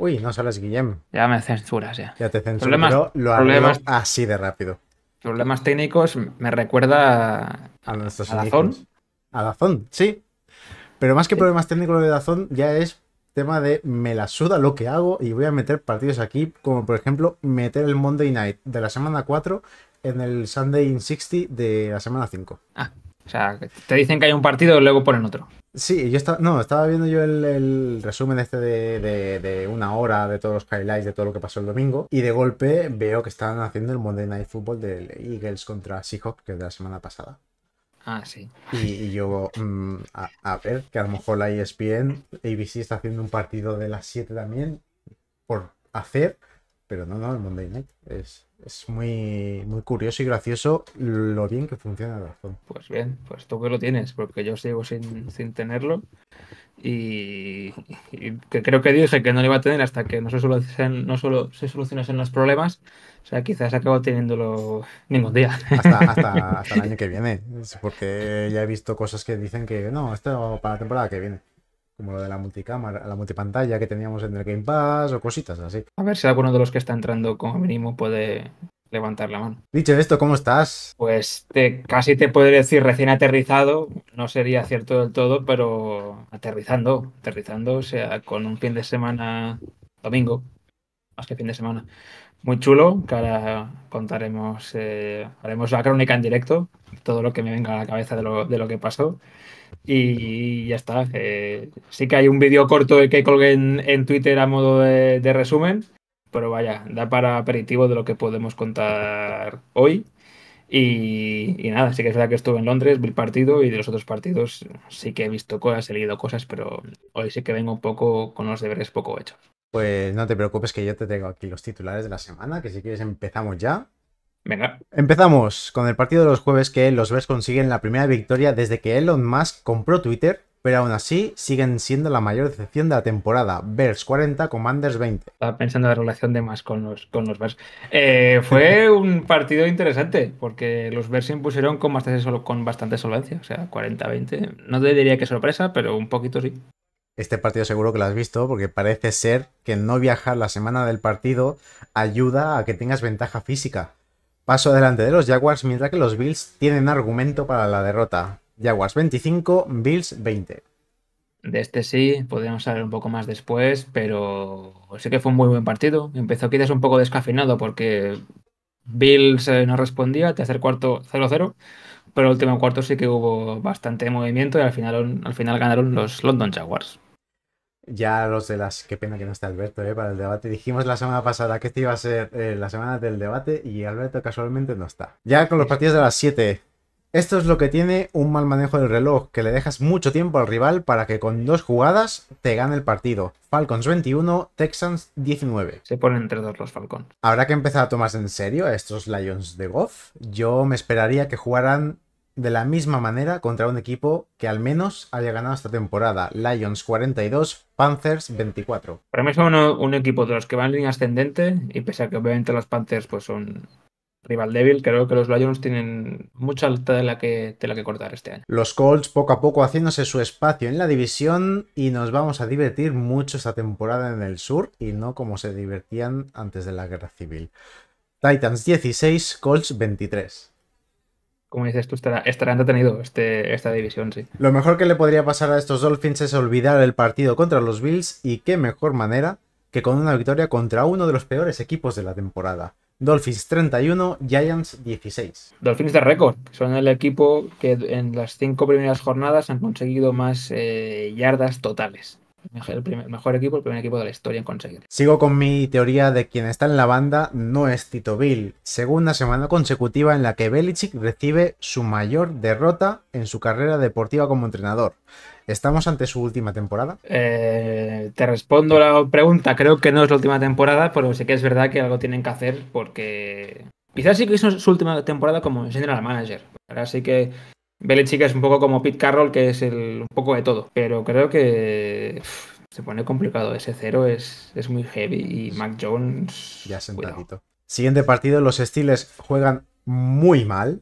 Uy, no sales Guillem. Ya me censuras, ya. Ya te censuro. Problemas, lo así de rápido. Problemas técnicos me recuerda a, nuestros a Dazón. A sí. Pero más que problemas técnicos de Dazón, ya es tema de me la suda lo que hago y voy a meter partidos aquí, como por ejemplo meter el Monday Night de la semana 4 en el Sunday in 60 de la semana 5. Ah, o sea, te dicen que hay un partido y luego ponen otro. Sí, yo estaba, no, estaba viendo yo el, resumen este de, una hora de todos los highlights, de todo lo que pasó el domingo, y de golpe veo que están haciendo el Monday Night Football de Eagles contra Seahawks, que es de la semana pasada. Ah, sí. Y, yo, mm, a, a, ver, que a lo mejor la ESPN, ABC está haciendo un partido de las 7 también, por hacer, pero no, no, el Monday Night es es muy, muy curioso y gracioso lo bien que funciona el razón Pues bien, pues tú que lo tienes, porque yo sigo sin, tenerlo. Y, que creo que dije que no lo iba a tener hasta que no se, no solo se solucionasen los problemas. O sea, quizás acabo teniéndolo ningún día. Hasta, hasta el año que viene. Porque ya he visto cosas que dicen que no, esto para la temporada que viene como lo de la multicámara, la multipantalla que teníamos en el Game Pass o cositas así. A ver si alguno de los que está entrando como mínimo puede levantar la mano. Dicho esto, ¿cómo estás? Pues te, casi te podría decir recién aterrizado, no sería cierto del todo, pero aterrizando, aterrizando, o sea, con un fin de semana domingo, más que fin de semana. Muy chulo, que ahora contaremos, eh, haremos la crónica en directo, todo lo que me venga a la cabeza de lo, de lo que pasó y ya está. sí que hay un vídeo corto que colgué en, en Twitter a modo de, resumen, pero vaya, da para aperitivo de lo que podemos contar hoy. Y, y, nada, sí que es verdad que estuve en Londres, vi el partido y de los otros partidos sí que he visto cosas, he leído cosas, pero hoy sí que vengo un poco con los deberes poco hechos. Pues no te preocupes que yo te tengo aquí los titulares de la semana, que si quieres empezamos ya. Venga. Empezamos con el partido de los jueves que los Bears consiguen la primera victoria desde que Elon Musk compró Twitter, pero aún así siguen siendo la mayor decepción de la temporada. Bears 40, Commanders 20. Estaba pensando en la relación de Musk con los, con los Bears. Eh, fue un partido interesante porque los Bears se impusieron con bastante, con bastante solvencia, o sea, 40-20. No te diría que sorpresa, pero un poquito sí. Este partido seguro que lo has visto porque parece ser que no viajar la semana del partido ayuda a que tengas ventaja física. Paso delante de los Jaguars, mientras que los Bills tienen argumento para la derrota. Jaguars 25, Bills 20. De este sí, podríamos saber un poco más después, pero sí que fue un muy buen partido. Empezó quizás un poco descafinado porque Bills eh, no respondía, tercer cuarto 0-0, pero el último cuarto sí que hubo bastante movimiento y al al final ganaron los London Jaguars. Ya los de las. Qué pena que no esté Alberto, ¿eh? Para el debate. Dijimos la semana pasada que esta iba a ser eh, la semana del debate y Alberto casualmente no está. Ya con los partidos de las 7. Esto es lo que tiene un mal manejo del reloj, que le dejas mucho tiempo al rival para que con dos jugadas te gane el partido. Falcons 21, Texans 19. Se ponen entre dos los Falcons. Habrá que empezar a tomarse en serio a estos Lions de Goff. Yo me esperaría que jugaran de la misma manera contra un equipo que al menos haya ganado esta temporada. Lions 42, Panthers 24. Para mí son un, equipo de los que van en línea ascendente y pese a que obviamente los Panthers pues son rival débil, creo que los Lions tienen mucha alta de la que, de la que cortar este año. Los Colts poco a poco haciéndose su espacio en la división y nos vamos a divertir mucho esta temporada en el sur y no como se divertían antes de la guerra civil. Titans 16, Colts 23 como dices tú, estará, entretenido este, esta división, sí. Lo mejor que le podría pasar a estos Dolphins es olvidar el partido contra los Bills y qué mejor manera que con una victoria contra uno de los peores equipos de la temporada. Dolphins 31, Giants 16. Dolphins de récord. Son el equipo que en las cinco primeras jornadas han conseguido más eh, yardas totales el, mejor equipo, el primer equipo de la historia en conseguir. Sigo con mi teoría de quien está en la banda no es Tito Bill. Segunda semana consecutiva en la que Belichick recibe su mayor derrota en su carrera deportiva como entrenador. ¿Estamos ante su última temporada? Eh, te respondo la pregunta. Creo que no es la última temporada, pero sé que es verdad que algo tienen que hacer porque Quizás sí que es su última temporada como general manager. Ahora sí que chica es un poco como Pete Carroll, que es el, un poco de todo. Pero creo que se pone complicado. Ese cero es, es muy heavy y Mac Jones. Ya sentadito. Siguiente partido, los Steelers juegan muy mal,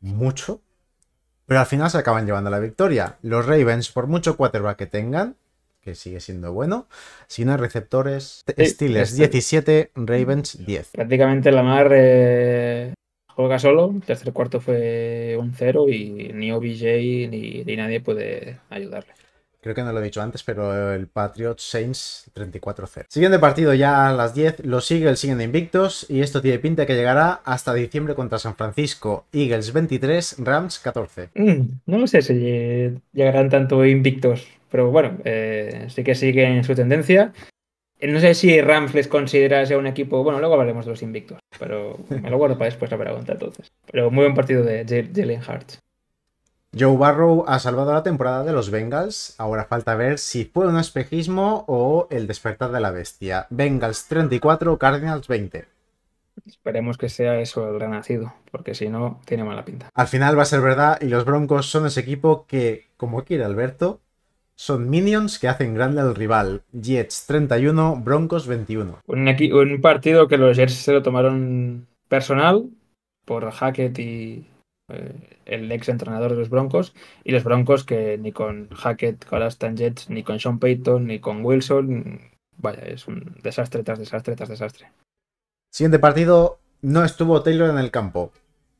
mucho, pero al final se acaban llevando la victoria. Los Ravens, por mucho quarterback que tengan, que sigue siendo bueno, sin receptores, Steelers 17, este- Ravens 10. Prácticamente la eh, Juega solo, tercer cuarto fue un cero y ni OBJ ni, ni nadie puede ayudarle. Creo que no lo he dicho antes, pero el Patriots Saints 34-0. Siguiente partido ya a las 10. Los Eagles siguen de invictos y esto tiene pinta que llegará hasta diciembre contra San Francisco. Eagles 23, Rams 14. Mm, no sé si llegarán tanto invictos, pero bueno, eh, sí que siguen su tendencia. Eh, no sé si Ramfles considera sea un equipo. Bueno, luego hablaremos de los invictos, pero me lo guardo para después la pregunta entonces. Pero muy buen partido de Jalen Hart. Joe Barrow ha salvado la temporada de los Bengals. Ahora falta ver si fue un espejismo o el despertar de la bestia. Bengals 34, Cardinals 20. Esperemos que sea eso el renacido, porque si no, tiene mala pinta. Al final va a ser verdad y los Broncos son ese equipo que, como quiere Alberto, son minions que hacen grande al rival. Jets 31, Broncos 21. Un, un partido que los Jets se lo tomaron personal por Hackett y eh, el ex entrenador de los Broncos. Y los Broncos que ni con Hackett, con Aston Jets, ni con Sean Payton, ni con Wilson. Vaya, es un desastre tras desastre tras desastre. Siguiente partido, no estuvo Taylor en el campo.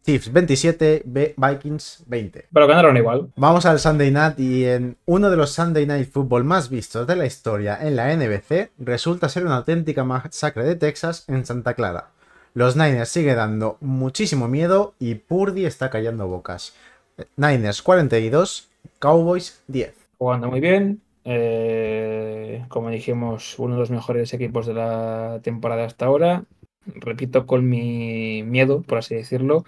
Chiefs 27, Vikings 20. Pero ganaron igual. Vamos al Sunday Night y en uno de los Sunday Night Football más vistos de la historia en la NBC resulta ser una auténtica masacre de Texas en Santa Clara. Los Niners sigue dando muchísimo miedo y Purdy está callando bocas. Niners 42, Cowboys 10. Jugando muy bien. Eh, como dijimos, uno de los mejores equipos de la temporada hasta ahora. Repito, con mi miedo, por así decirlo,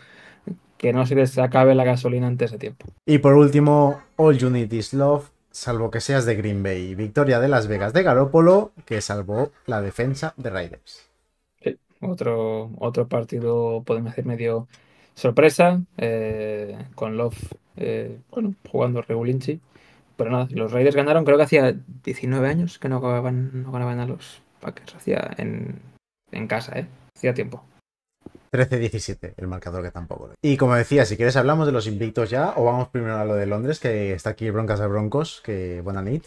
que no se les acabe la gasolina antes de tiempo. Y por último, All You Is Love, salvo que seas de Green Bay. Victoria de Las Vegas de Garópolo, que salvó la defensa de Raiders. otro, otro partido, podemos decir, medio sorpresa, eh, con Love eh, bueno, jugando Regulinchi. Pero nada, los Raiders ganaron, creo que hacía 19 años que no ganaban, a los Packers, hacía en, en casa, ¿eh? hacía tiempo. 13-17, el marcador que tampoco Y como decía, si quieres hablamos de los invictos ya, o vamos primero a lo de Londres, que está aquí Broncas a Broncos, que buena nit.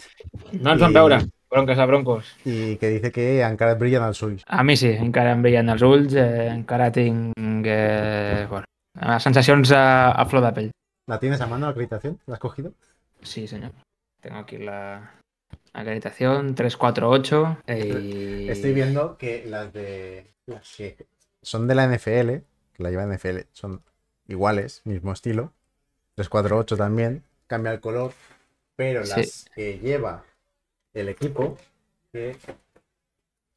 No son peor, Broncas a broncos. Y que dice que encara brillan al sol. A mí sí, encara em brillan al al eh, encara eh, bueno, a, a flor de pell. ¿La tienes a mano la acreditación? ¿La has cogido? Sí, señor. Tengo aquí la, acreditación 348. Y... Estoy viendo que las de son de la NFL, que la lleva NFL, son iguales, mismo estilo. 348 también, cambia el color, pero las que lleva el equipo, que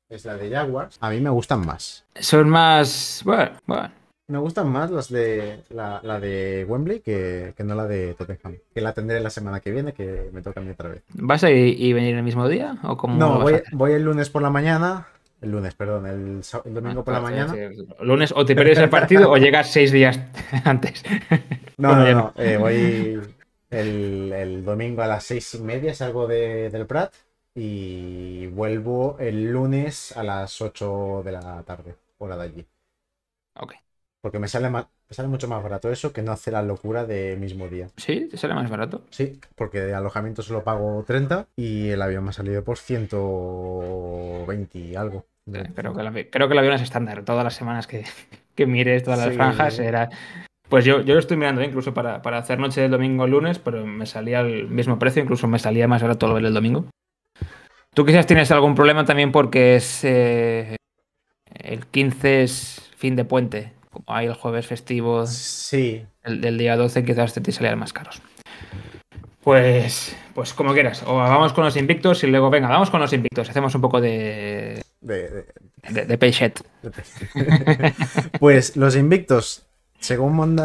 es la de Jaguars, a mí me gustan más. Son más. Bueno, bueno. Me gustan más las de la, de Wembley que, no la de Tottenham. Que la tendré la semana que viene, que me toca a mí otra vez. ¿Vas a ir y venir el mismo día? ¿O cómo no, voy, voy el lunes por la mañana, el lunes, perdón, el, domingo por la ah, mañana. El Lunes o te pierdes el partido o llegas seis días antes. No, no, no. Eh, voy el, domingo a las seis y media, salgo del Prat y vuelvo el lunes a las ocho de la tarde, hora de allí. Ok. Porque me sale mal sale mucho más barato eso que no hacer la locura de mismo día. ¿Sí? ¿Te sale más barato? Sí, porque de alojamiento solo pago 30 y el avión me ha salido por pues, 120 y algo. creo, que el, avión es estándar. Todas las semanas que, mires todas las franjas era... Pues yo, yo lo estoy mirando, ¿eh? incluso para, para, hacer noche del domingo al lunes, pero me salía al mismo precio, incluso me salía más barato lo el domingo. Tú quizás tienes algún problema también porque es... Eh, el 15 es fin de puente como hay el jueves festivo el, del día 12, quizás te, salían más caros. Pues, pues como quieras. O vamos con los invictos y luego, venga, vamos con los invictos. Hacemos un poco de. De, de... pues los invictos, según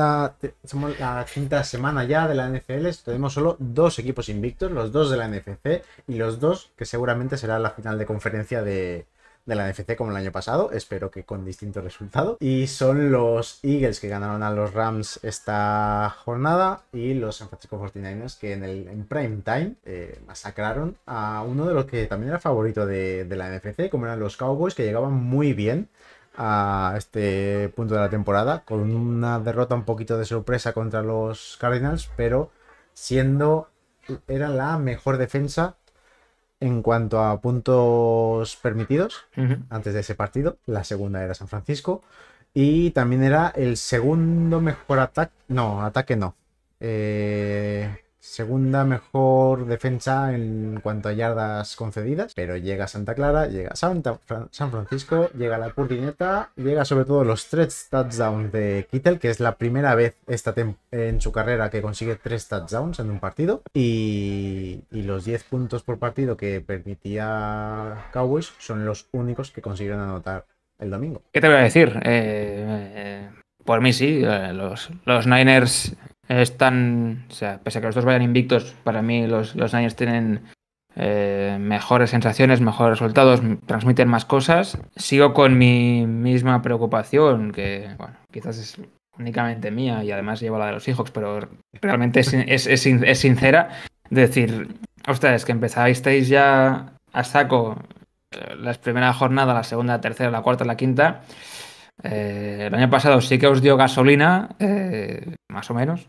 somos la quinta semana ya de la NFL, tenemos solo dos equipos invictos, los dos de la NFC y los dos que seguramente será la final de conferencia de, de la NFC como el año pasado, espero que con distinto resultado. Y son los Eagles que ganaron a los Rams esta jornada y los San Francisco 49ers que en el prime time eh, masacraron a uno de los que también era favorito de, de la NFC, como eran los Cowboys, que llegaban muy bien a este punto de la temporada, con una derrota un poquito de sorpresa contra los Cardinals, pero siendo era la mejor defensa en cuanto a puntos permitidos antes de ese partido. La segunda era San Francisco. Y también era el segundo mejor ataque. No, ataque no. Eh, Segunda mejor defensa en cuanto a yardas concedidas, pero llega Santa Clara, llega San Francisco, llega la Purdineta, llega sobre todo los tres touchdowns de Kittel, que es la primera vez esta en su carrera que consigue tres touchdowns en un partido, y, los 10 puntos por partido que permitía Cowboys son los únicos que consiguieron anotar el domingo. ¿Qué te voy a decir? Eh, eh, por mí sí, eh, los, los Niners están, o sea, pese a que los dos vayan invictos, para mí los, los tienen eh, mejores sensaciones, mejores resultados, transmiten más cosas. Sigo con mi misma preocupación, que quizás es únicamente mía y además llevo la de los hijos pero realmente es, es, es, sincera. Decir, ustedes que empezáis ya a saco eh, las primeras jornadas, la segunda, la tercera, la cuarta, la quinta. Eh, el año pasado sí que os dio gasolina, eh, más o menos,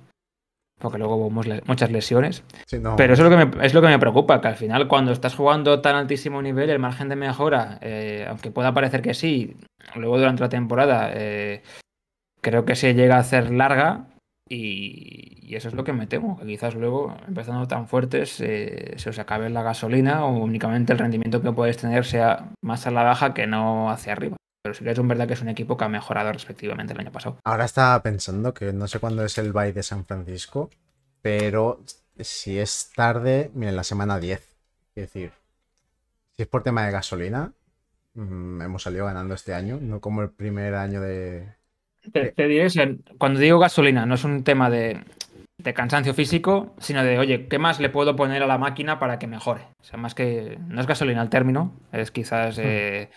porque luego hubo muchas lesiones. Pero eso es lo, que me, es lo que me preocupa, que al final cuando estás jugando tan altísimo nivel, el margen de mejora, eh, aunque pueda parecer que sí, luego durante la temporada creo que se llega a hacer larga y, eso es lo que me temo, que quizás luego, empezando tan fuertes, se os acabe la gasolina o únicamente el rendimiento que podéis tener sea más a la baja que no hacia arriba. Pero que es un verdad que es un equipo que ha mejorado respectivamente el año pasado. Ahora estaba pensando que no sé cuándo es el bye de San Francisco, pero si es tarde, miren, la semana 10. Es decir, si es por tema de gasolina, mm, hemos salido ganando este año, no como el primer año de... Te, diré, cuando digo gasolina, no es un tema de, cansancio físico, sino de, oye, ¿qué más le puedo poner a la máquina para que mejore? O sea, más que, no es gasolina el término, es quizás mm. eh,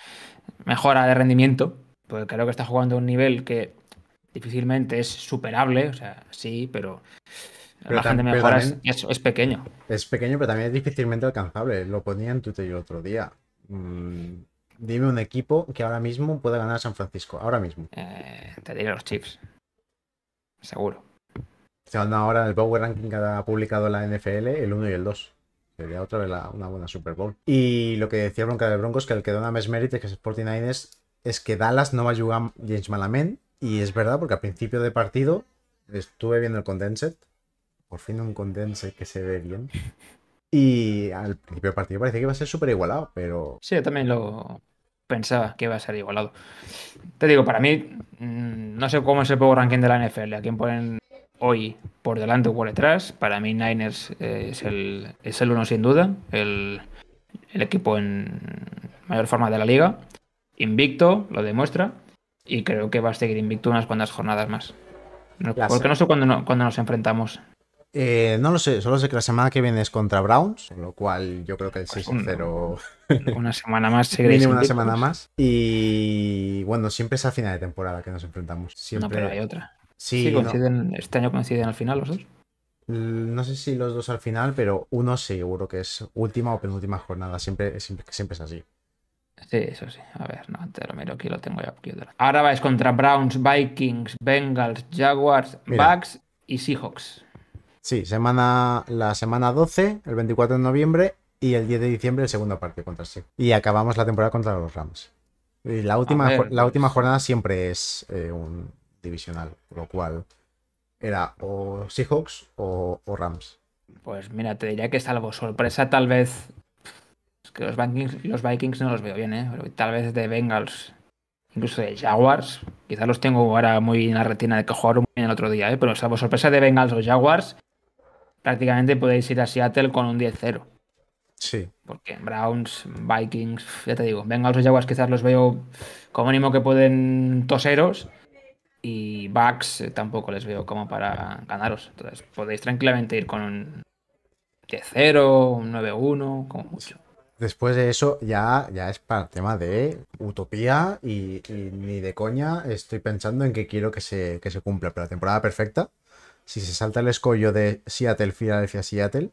mejora de rendimiento, porque creo que está jugando a un nivel que difícilmente es superable, o sea, sí, pero, la gente mejora es, pequeño. Es pequeño, pero también es difícilmente alcanzable. Lo ponía en Twitter el otro día. Mm, dime un equipo que ahora mismo pueda ganar San Francisco, ahora mismo. Eh, te diré los chips, seguro. Se ahora en el Power Ranking que ha publicado la NFL, el 1 y el 2. Sería otra vez una buena Super Bowl. Y lo que decía Bronca de Broncos, que el que dona más mérito que es Sporting es que Dallas no va a jugar James Malamén. Y es verdad, porque al principio de partido estuve viendo el condensed. Por fin un condensed que se ve bien. Y al principio del partido parece que iba a ser súper igualado, pero... Sí, yo también lo pensaba que iba a ser igualado. Te digo, para mí, mm, no sé cómo es el power ranking de la NFL, a quién ponen hoy por delante o por detrás. Para mí Niners eh, es, el, uno sin duda, el, equipo en mayor forma de la liga. Invicto, lo demuestra, y creo que va a seguir invicto unas cuantas jornadas más. Porque no sé cuándo, nos enfrentamos. Eh, no lo sé, solo sé que la semana que viene es contra Browns, lo cual yo creo que el 6-0. Pues, una semana más, una semana más. Y bueno, siempre es a final de temporada que nos enfrentamos. Siempre... No, pero hay otra. Sí, coinciden, este año coinciden al final los dos. No sé si los dos al final, pero uno seguro que es última o penúltima jornada. Siempre, siempre, siempre es así. Sí, eso sí. A ver, no, te lo miro aquí, lo tengo ya Ahora vais contra Browns, Vikings, Bengals, Jaguars, Bucks y Seahawks. Sí, semana, la semana 12, el 24 de noviembre y el 10 de diciembre el segundo partido contra sí. Y acabamos la temporada contra los Rams. Y la última, la pues última jornada siempre es eh, un, divisional, lo cual era o Seahawks o, Rams. Pues mira, te diría que salvo sorpresa, tal vez. Es que los Vikings, los Vikings no los veo bien, ¿eh? Pero tal vez de Bengals, incluso de Jaguars. Quizás los tengo ahora muy en la retina de que jugaron muy bien el otro día, ¿eh? Pero salvo sorpresa de Bengals o Jaguars, prácticamente podéis ir a Seattle con un 10-0. Sí. Porque Browns, Vikings, ya te digo, Bengals o Jaguars quizás los veo como mínimo que pueden toseros, y Bucks eh, tampoco les veo como para ganaros. Entonces podéis tranquilamente ir con un 10-0, un 9-1, como mucho. Después de eso ya, ya es para el tema de utopía y, ni de coña estoy pensando en que quiero que se, se cumpla. Pero la temporada perfecta, si se salta el escollo de Seattle, Philadelphia, Seattle,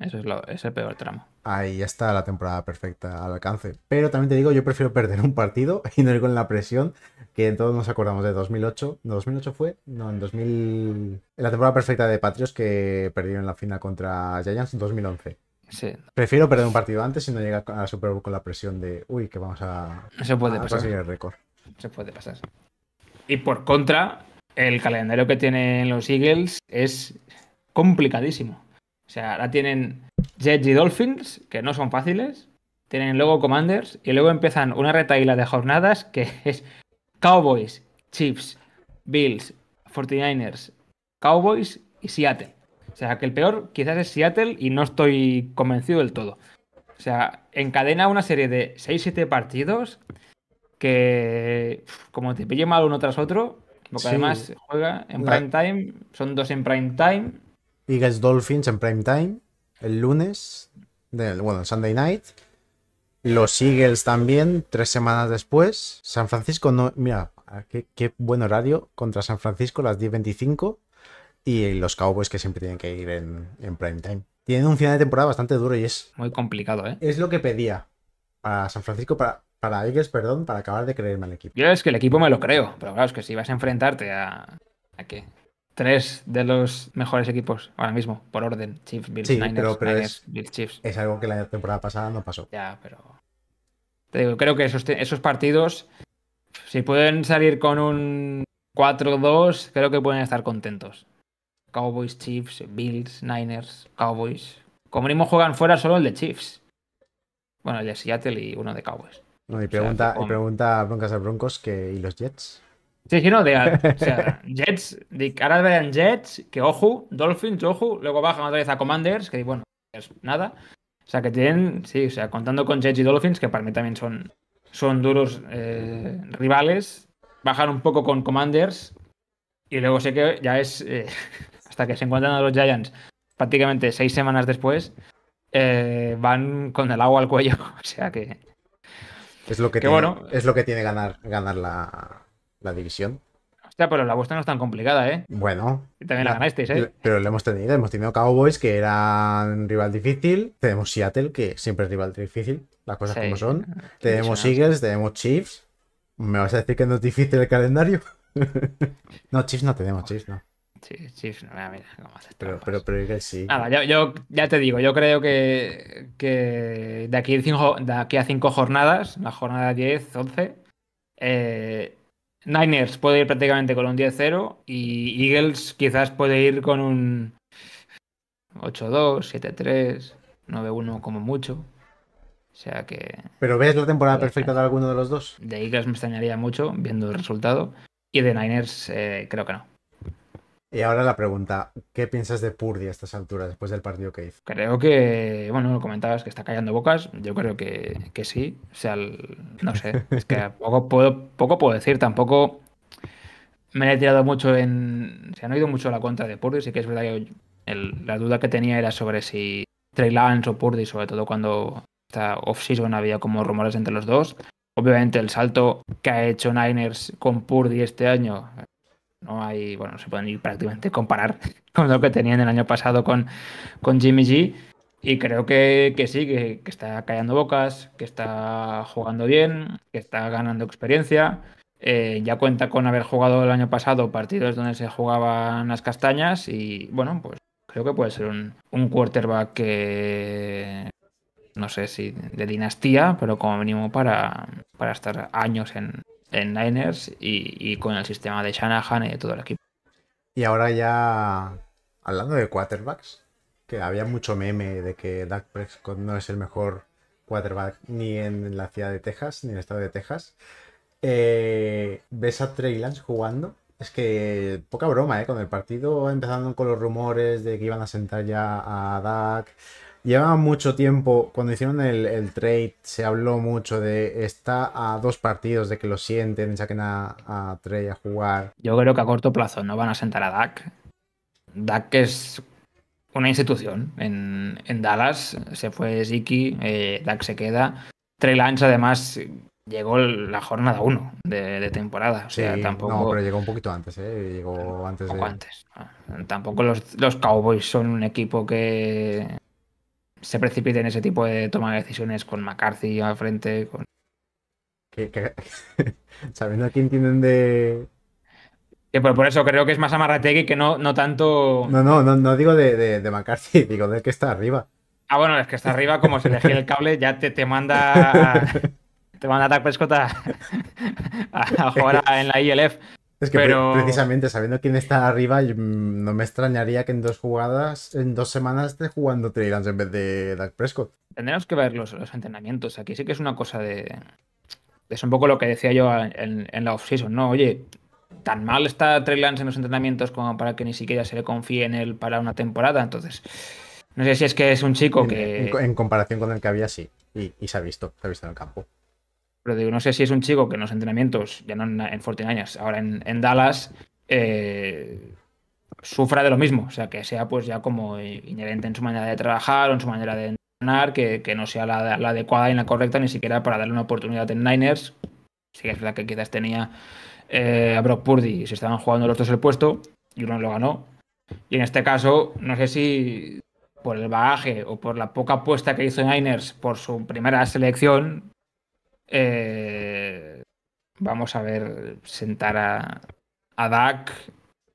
eso es, lo, el peor tramo. Ahí está la temporada perfecta al alcance. Pero también te digo, yo prefiero perder un partido y no ir con la presión que en todos nos acordamos de 2008. ¿No 2008 fue? No, en 2000... En la temporada perfecta de Patriots que perdieron la final contra Giants en 2011. Sí. Prefiero perder un partido antes y no llegar a la Super Bowl con la presión de, uy, que vamos a, Se puede pasar. el récord. Se puede pasar. Y por contra, el calendario que tienen los Eagles es complicadísimo. O sea, ahora tienen Jets y Dolphins, que no son fáciles. Tienen luego Commanders y luego empiezan una retaíla de jornadas que es Cowboys, Chiefs, Bills, 49ers, Cowboys y Seattle. O sea, que el peor quizás es Seattle y no estoy convencido del todo. O sea, encadena una serie de 6-7 partidos que, como te pille mal uno tras otro, porque además juega en prime time, son dos en prime time. Eagles Dolphins en prime time el lunes, bueno, el Sunday night. Los Eagles también, tres semanas después. San Francisco no. Mira, qué, buen horario contra San Francisco, las 10.25. Y los Cowboys que siempre tienen que ir en, prime time. Tienen un final de temporada bastante duro y es. Muy complicado, ¿eh? Es lo que pedía para San Francisco, para, para Eagles, perdón, para acabar de creerme al equipo. Yo es que el equipo me lo creo, pero claro, es que si vas a enfrentarte a. ¿A qué? tres de los mejores equipos ahora mismo, por orden. Chiefs, Bills, Niners, es, Bills, Chiefs. Es algo que la temporada pasada no pasó. Ya, pero... Te digo, creo que esos, partidos, si pueden salir con un 4-2, creo que pueden estar contentos. Cowboys, Chiefs, Bills, Niners, Cowboys. Como mismo juegan fuera solo el de Chiefs. Bueno, el de Seattle y uno de Cowboys. y pregunta, o pregunta a Broncas a Broncos que, y los Jets. Sí, sí, no, de, o sea, Jets, de, ahora verán Jets, que ojo, Dolphins, ojo, luego bajan otra vez a Commanders, que bueno, es nada. O sea, que tienen, sí, o sea, contando con Jets y Dolphins, que para mí también son, son duros eh, rivales, bajan un poco con Commanders y luego sé que ya es, eh, hasta que se encuentran a los Giants, prácticamente seis semanas después, eh, van con el agua al cuello, o sea que... Es lo que, tiene, es lo que tiene ganar, ganar la, la división. Hostia, pero la vuestra no es tan complicada, ¿eh? Bueno. también la, ganasteis, ¿eh? Pero la hemos tenido. Hemos tenido Cowboys, que eran rival difícil. Tenemos Seattle, que siempre es rival difícil. Las cosas como son. Tenemos Eagles, tenemos Chiefs. ¿Me vas a decir que no es difícil el calendario? no, Chiefs no tenemos, Chiefs no. sí Chiefs, no, mira, no pero, pero, pero sí. Nada, yo, ya te digo, yo creo que, que de, aquí cinco, de aquí a cinco jornadas, la jornada 10, 11, eh, Niners puede ir prácticamente con un 10-0 y Eagles quizás puede ir con un 8-2, 7-3, 9-1 como mucho. O sea que... ¿Pero ves la temporada perfecta de alguno de los dos? De Eagles me extrañaría mucho viendo el resultado y de Niners eh, creo que no. Y ahora la pregunta, ¿qué piensas de Purdy a estas alturas después del partido que hizo? Creo que, bueno, lo comentabas que está callando bocas, yo creo que, sí, o sea, no sé, es que poco puedo, poco puedo decir, tampoco me he tirado mucho en, se han oído mucho la contra de Purdy, sí que es verdad que la duda que tenía era sobre si Trey Lance o Purdy, sobre todo cuando está off-season había como rumores entre los dos. Obviamente el salto que ha hecho Niners con Purdy este año no hay, bueno, se pueden ir prácticamente comparar con lo que tenían el año pasado con, con Jimmy G. Y creo que, que sí, que, está callando bocas, que está jugando bien, que está ganando experiencia. Eh, ya cuenta con haber jugado el año pasado partidos donde se jugaban las castañas y bueno, pues creo que puede ser un, un quarterback que no sé si de dinastía, pero como mínimo para, para estar años en, en Niners y, con el sistema de Shanahan y de todo el equipo. Y ahora ya, hablando de quarterbacks, que había mucho meme de que Dak Prescott no es el mejor quarterback ni en la ciudad de Texas, ni en el estado de Texas. Eh, ¿Ves a Trey Lance jugando? Es que poca broma, ¿eh? Con el partido empezando con los rumores de que iban a sentar ya a Dak, Lleva mucho tiempo, cuando hicieron el, trade, se habló mucho de está a dos partidos de que lo sienten saquen a, Trey a jugar. Yo creo que a corto plazo no van a sentar a Dak. Dak es una institución en, Dallas. Se fue Ziki, eh, Dak se queda. Trey Lance, además, llegó la jornada 1 de, temporada. O sea, tampoco... No, pero llegó un poquito antes, ¿eh? Llegó antes, de... Ah, tampoco los, los, Cowboys son un equipo que se en ese tipo de toma de decisiones con McCarthy al frente. Sabiendo a quién tienen de. por, eso creo que es más Amarrategui que no, no tanto. No, no, no, digo de, de, McCarthy, digo del que está arriba. Ah, bueno, es que está arriba, como se le el cable, ya te, te manda. te manda a Prescott a, a jugar en la ILF. Es que precisamente sabiendo quién está arriba, mm, no me extrañaría que en dos jugadas, en dos semanas esté jugando Trey en vez de Dark Prescott. Tendremos que ver los, entrenamientos. Aquí sí que es una cosa de. Es un poco lo que decía yo en, en la offseason, ¿no? Oye, tan mal está Trey Lance en los entrenamientos como para que ni siquiera se le confíe en él para una temporada. Entonces, no sé si es que es un chico que. En, comparación con el que había, sí. Y, y se ha visto, se ha visto en el campo. Pero no sé si es un chico que en los entrenamientos, ya no en, Fort 14 años, ahora en, Dallas, eh, sufra de lo mismo. O sea, que sea pues ya como inherente en su manera de trabajar o en su manera de entrenar, que, no sea la, adecuada y la correcta ni siquiera para darle una oportunidad en Niners. Sí que es la que quizás tenía eh, a Brock Purdy y se estaban jugando los dos el puesto y uno lo ganó. Y en este caso, no sé si por el bagaje o por la poca apuesta que hizo Niners por su primera selección, eh, vamos a ver, sentar a, a Dak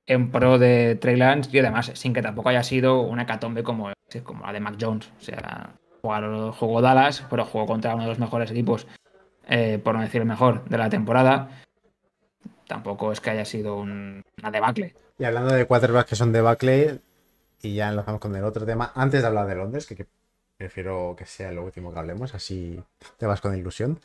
en pro de Trey Lance y además sin que tampoco haya sido una catombe como, eh, como la de Mac Jones. O sea, jugó Dallas, pero jugó contra uno de los mejores equipos, eh, por no decir mejor, de la temporada. Tampoco es que haya sido un, una debacle. Y hablando de quarterbacks que son debacle, y ya enlazamos con el otro tema, antes de hablar de Londres, que Prefiero que sea lo último que hablemos, así te vas con ilusión.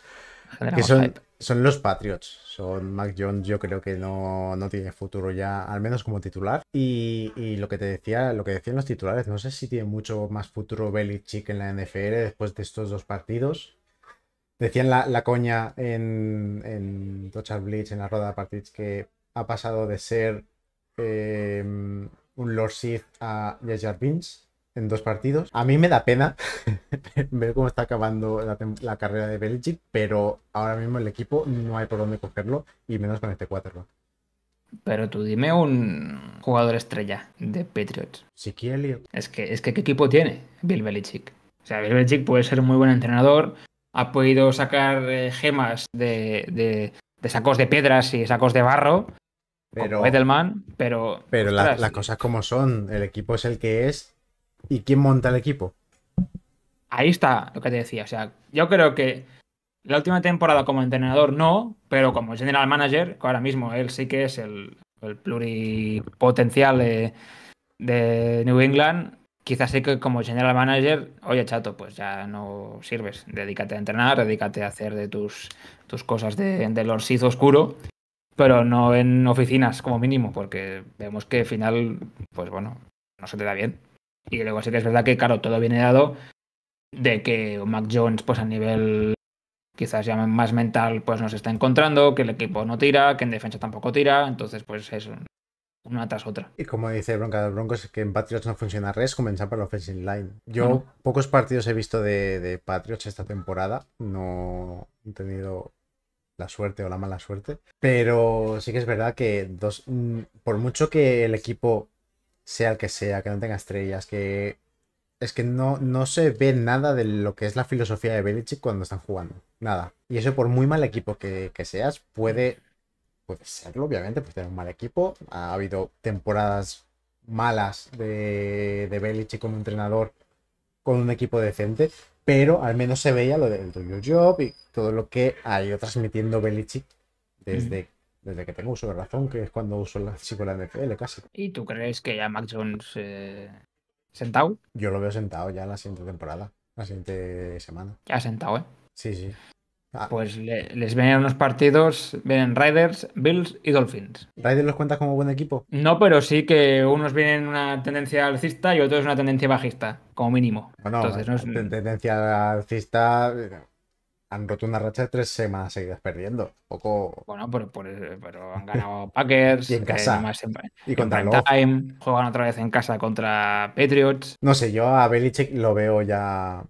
Que son, son, los Patriots. Son Mac Jones, yo creo que no, tiene futuro ya, al menos como titular. Y, lo que te decía, lo que decían los titulares, no sé si tiene mucho más futuro Belichick en la NFL después de estos dos partidos. Decían la, coña en, en Dochard Bleach, en la rueda de partidos, que ha pasado de ser eh, un Lord a Jar Vince en dos partidos. A mí me da pena ver cómo está acabando la, carrera de Belichick, pero ahora mismo el equipo no hay por dónde cogerlo y menos con este quarterback. Pero tú dime un jugador estrella de Patriots. Si Es que, es que ¿qué equipo tiene Bill Belichick? O sea, Bill Belichick puede ser un muy buen entrenador, ha podido sacar eh, gemas de, de, sacos de piedras y sacos de barro, pero, Edelman, pero. Pero las cosas como son. El equipo es el que es ¿Y quién monta el equipo? Ahí está lo que te decía. O sea, yo creo que la última temporada como entrenador no, pero como general manager, ahora mismo él sí que es el, el pluripotencial de, New England, quizás sí que como general manager, oye chato, pues ya no sirves, dedícate a entrenar, dedícate a hacer de tus, tus cosas de, de oscuro, pero no en oficinas como mínimo, porque vemos que al final, pues bueno, no se te da bien. Y luego sí que es verdad que, claro, todo viene dado de que Mac Jones, pues a nivel quizás ya más mental, pues nos está encontrando, que el equipo no tira, que en defensa tampoco tira, entonces pues es una tras otra. Y como dice Bronca de Broncos, que en Patriots no funciona res, comenzar por la offensive line. Yo pocos partidos he visto de, Patriots esta temporada, no he tenido la suerte o la mala suerte, pero sí que es verdad que dos, mm, por mucho que el equipo sea el que sea, que no tenga estrellas, que... Es que no, no se ve nada de lo que es la filosofía de Belichick cuando están jugando. Nada. Y eso por muy mal equipo que, que seas, puede, puede serlo, obviamente, puede tener un mal equipo. Ha habido temporadas malas de, de Belichick como entrenador con un equipo decente, pero al menos se veía lo del tuyo Job y todo lo que ha ido transmitiendo Belichick desde desde que tengo uso de razón, que es cuando uso la, sigo NFL casi. ¿Y tú crees que ya Mac Jones eh, sentado? Yo lo veo sentado ya la siguiente temporada, la siguiente semana. Ya sentado, ¿eh? Sí, sí. Ah. Pues les vienen unos partidos, vienen Riders, Bills y Dolphins. ¿Riders los cuentas como buen equipo? No, pero sí que unos vienen una tendencia alcista y otros una tendencia bajista, como mínimo. Bueno, Entonces, no es... tendencia alcista eh, han roto una racha de tres semanas seguidas perdiendo. Poco... Bueno, pero, eh, han ganado Packers. y en eh, casa. y contra el Juegan otra vez en casa contra Patriots. No sé, yo a Belichick lo veo ya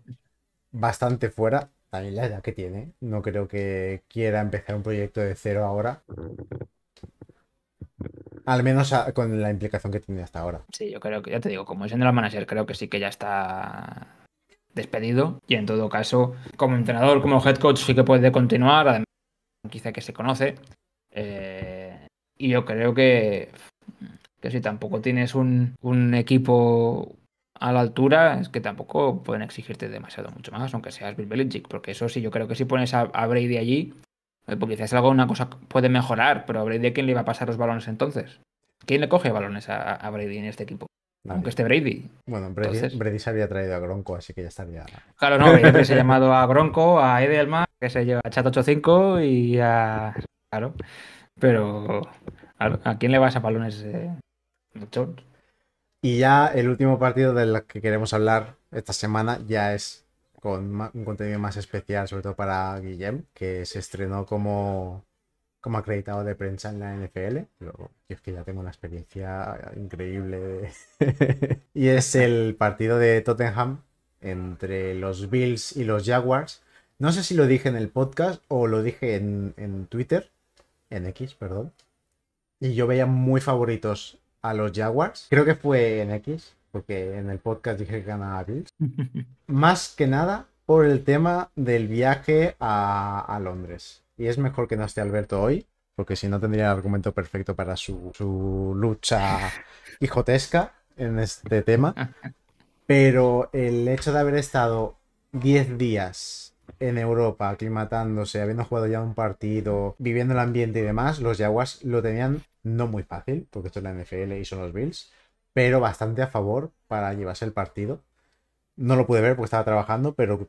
bastante fuera. También la edad que tiene. No creo que quiera empezar un proyecto de cero ahora. Al menos con la implicación que tiene hasta ahora. Sí, yo creo que, ya te digo, como es el manager, creo que sí que ya está despedido y en todo caso, como entrenador, como head coach sí que puede continuar, además quizá que se conoce. Eh, y yo creo que, que si tampoco tienes un, equipo a la altura, es que tampoco pueden exigirte demasiado mucho más, aunque seas Bill Belichick, porque eso sí, yo creo que si pones a, Brady allí, eh, porque quizás algo una cosa puede mejorar, pero a Brady quién le va a pasar los balones entonces? ¿Quién le coge balones a, a Brady en este equipo? Aunque esté Brady. Bueno, Brady, se había traído a Gronco, así que ya estaría. Claro, no, Brady se ha llamado a Gronco, a Edelman, que se lleva a Chat 85 y a. Claro. Pero. ¿A quién le vas a palones, eh, Y ya el último partido del que queremos hablar esta semana ya es con un contenido más especial, sobre todo para Guillem, que se estrenó como como acreditado de prensa en la NFL. yo es que ya tengo una experiencia increíble. y es el partido de Tottenham entre los Bills y los Jaguars. No sé si lo dije en el podcast o lo dije en, Twitter, en X, perdón. Y yo veía muy favoritos a los Jaguars. Creo que fue en X, porque en el podcast dije que ganaba Bills. Más que nada por el tema del viaje a, a Londres y es mejor que no esté Alberto hoy, porque si no tendría el argumento perfecto para su, lucha hijotesca en este tema. Pero el hecho de haber estado 10 días en Europa, aclimatándose, habiendo jugado ya un partido, viviendo el ambiente y demás, los Jaguars lo tenían no muy fácil, porque esto es la NFL y son los Bills, pero bastante a favor para llevarse el partido. No lo pude ver porque estaba trabajando, pero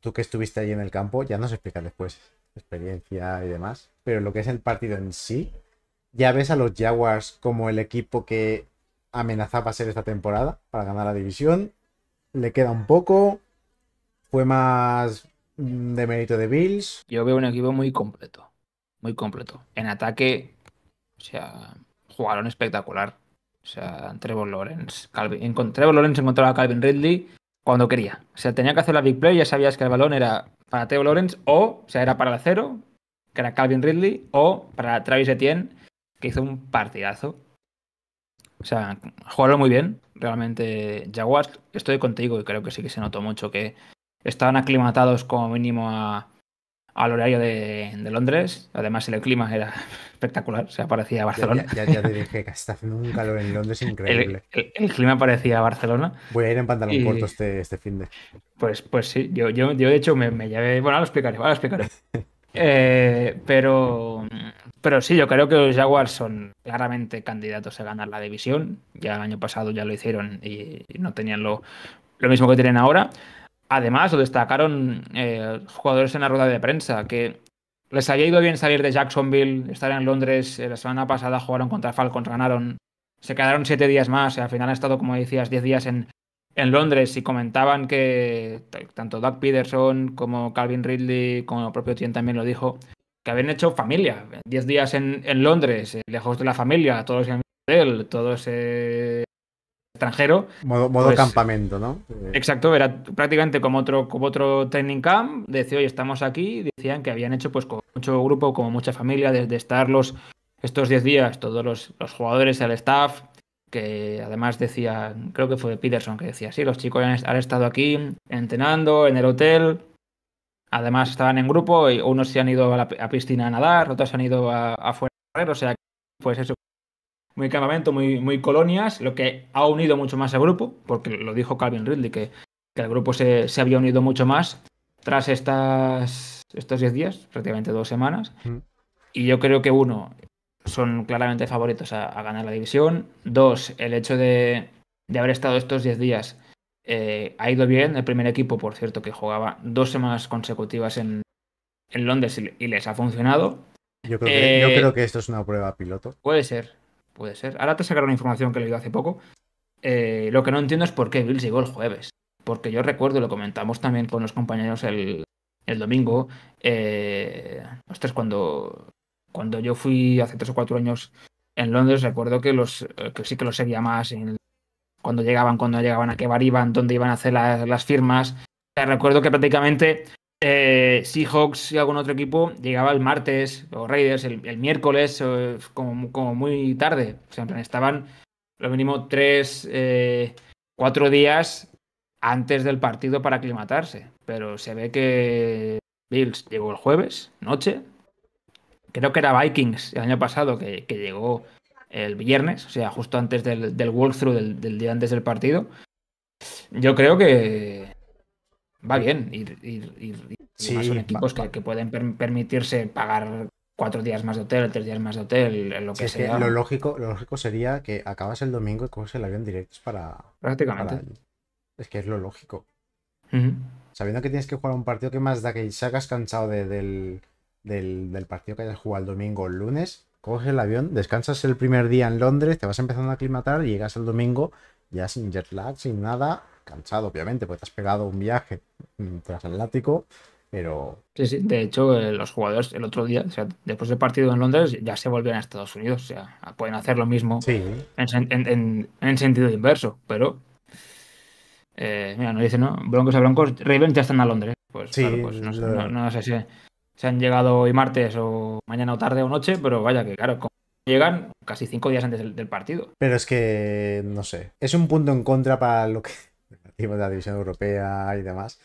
tú que estuviste ahí en el campo, ya nos explicas después experiencia y demás, pero lo que es el partido en sí, ya ves a los Jaguars como el equipo que amenazaba ser esta temporada para ganar la división, le queda un poco, fue más mm, de mérito de Bills. Yo veo un equipo muy completo, muy completo. En ataque, o sea, jugaron espectacular. O sea, Trevor Lawrence, Calvin, Trevor Lawrence encontraba a Calvin Ridley cuando quería. O sea, tenía que hacer la big play, ya sabías que el balón era para Theo Lawrence o, o sea, era para el acero, que era Calvin Ridley, o para Travis Etienne, que hizo un partidazo. O sea, jugaron muy bien, realmente Jaguars. Estoy contigo y creo que sí que se notó mucho que estaban aclimatados como mínimo a, al horario de, Londres. Además, el clima era espectacular, se sea, parecía Barcelona. Ya, te dije que está haciendo un calor en Londres increíble. El, clima parecía Barcelona. Voy a ir en pantalón corto este, este fin de. Pues, pues sí, yo, yo, de hecho me, llevé. Bueno, lo explicaré, lo explicaré. Eh, pero, pero sí, yo creo que los Jaguars son claramente candidatos a ganar la división. Ya el año pasado ya lo hicieron y no tenían lo, lo mismo que tienen ahora. Además, lo destacaron eh, jugadores en la rueda de prensa, que les había ido bien salir de Jacksonville, estar en Londres. Eh, la semana pasada jugaron contra Falcons, ganaron. Se quedaron siete días más. Y eh, al final han estado, como decías, diez días en, en Londres y comentaban que tanto Doug Peterson como Calvin Ridley, como el propio Tien también lo dijo, que habían hecho familia. Diez días en, Londres, lejos de la familia, todos en el todos extranjero. Modo, modo pues, campamento, ¿no? Eh, exacto, era prácticamente como otro, como otro training camp, decía, oye, estamos aquí, decían que habían hecho pues con mucho grupo, como mucha familia, desde estar los, estos 10 días, todos los, los jugadores, el staff, que además decían, creo que fue Peterson que decía, sí, los chicos han, estado aquí entrenando en el hotel, además estaban en grupo y unos se han ido a la piscina a nadar, otros se han ido afuera a, a correr, o sea, pues eso, muy campamento, muy, muy colonias, lo que ha unido mucho más al grupo, porque lo dijo Calvin Ridley, que, el grupo se, se, había unido mucho más tras estas, estos 10 días, prácticamente dos semanas. Mm. Y yo creo que uno, son claramente favoritos a, ganar la división. Dos, el hecho de, de haber estado estos 10 días eh, ha ido bien. El primer equipo, por cierto, que jugaba dos semanas consecutivas en, en Londres y, les ha funcionado. Yo creo, yo eh, creo que esto es una prueba piloto. Puede ser, Puede ser. Ahora te sacaron una información que le hace poco. Eh, lo que no entiendo es por qué Bill llegó el jueves. Porque yo recuerdo, lo comentamos también con los compañeros el, el domingo. Eh, cuando, cuando yo fui hace tres o cuatro años en Londres, recuerdo que los eh, que sí que los seguía más cuando llegaban, cuando llegaban a qué bar iban, dónde iban a hacer las, las firmas. Recuerdo que prácticamente eh, Seahawks y algún otro equipo llegaba el martes o Raiders el, miércoles como, muy tarde. O sea, estaban lo mínimo tres, eh, cuatro días antes del partido para aclimatarse. Pero se ve que Bills llegó el jueves, noche. Creo que era Vikings el año pasado que, llegó el viernes, o sea, justo antes del, walkthrough del día antes del partido. Yo creo que va bien y son equipos que, pueden permitirse pagar cuatro días más de hotel, tres días más de hotel, lo que sea. lo, lógico, lo lógico sería que acabas el domingo y coges el avión directo para... Prácticamente. Es que es lo lógico. Sabiendo que tienes que jugar un partido, que más da que sacas cansado del, partido que hayas jugado el domingo o el lunes? Coges el avión, descansas el primer día en Londres, te vas empezando a aclimatar, llegas el domingo ya sin jet lag, sin nada, cansado, obviamente, porque te has pegado un viaje mm, transatlántico, pero... Sí, sí, de hecho, eh, los jugadores el otro día, o sea, después del partido en Londres, ya se vuelven a Estados Unidos, o sea, pueden hacer lo mismo en, sentido inverso, pero... Eh, mira, no dicen, ¿no? Broncos a Broncos, Ravens ya están a Londres. ¿eh? Pues, claro, pues no, sé si se han llegado hoy martes o mañana o tarde o noche, pero vaya que claro, llegan casi cinco días antes del partido. Pero es que, no sé, es un punto en contra para lo que de la división europea y demás,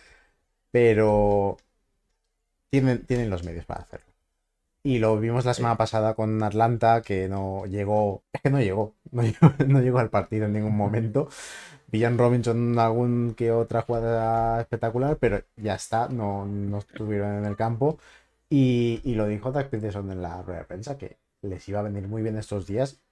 pero tienen, tienen los medios para hacerlo. Y lo vimos la semana pasada con Atlanta, que no llegó, es que no llegó, no llegó, al partido en ningún momento. Villan Robinson algún que otra jugada espectacular, pero ya está, no, no estuvieron en el campo. Y, lo dijo Doug en la rueda de prensa, que les iba a venir muy bien estos días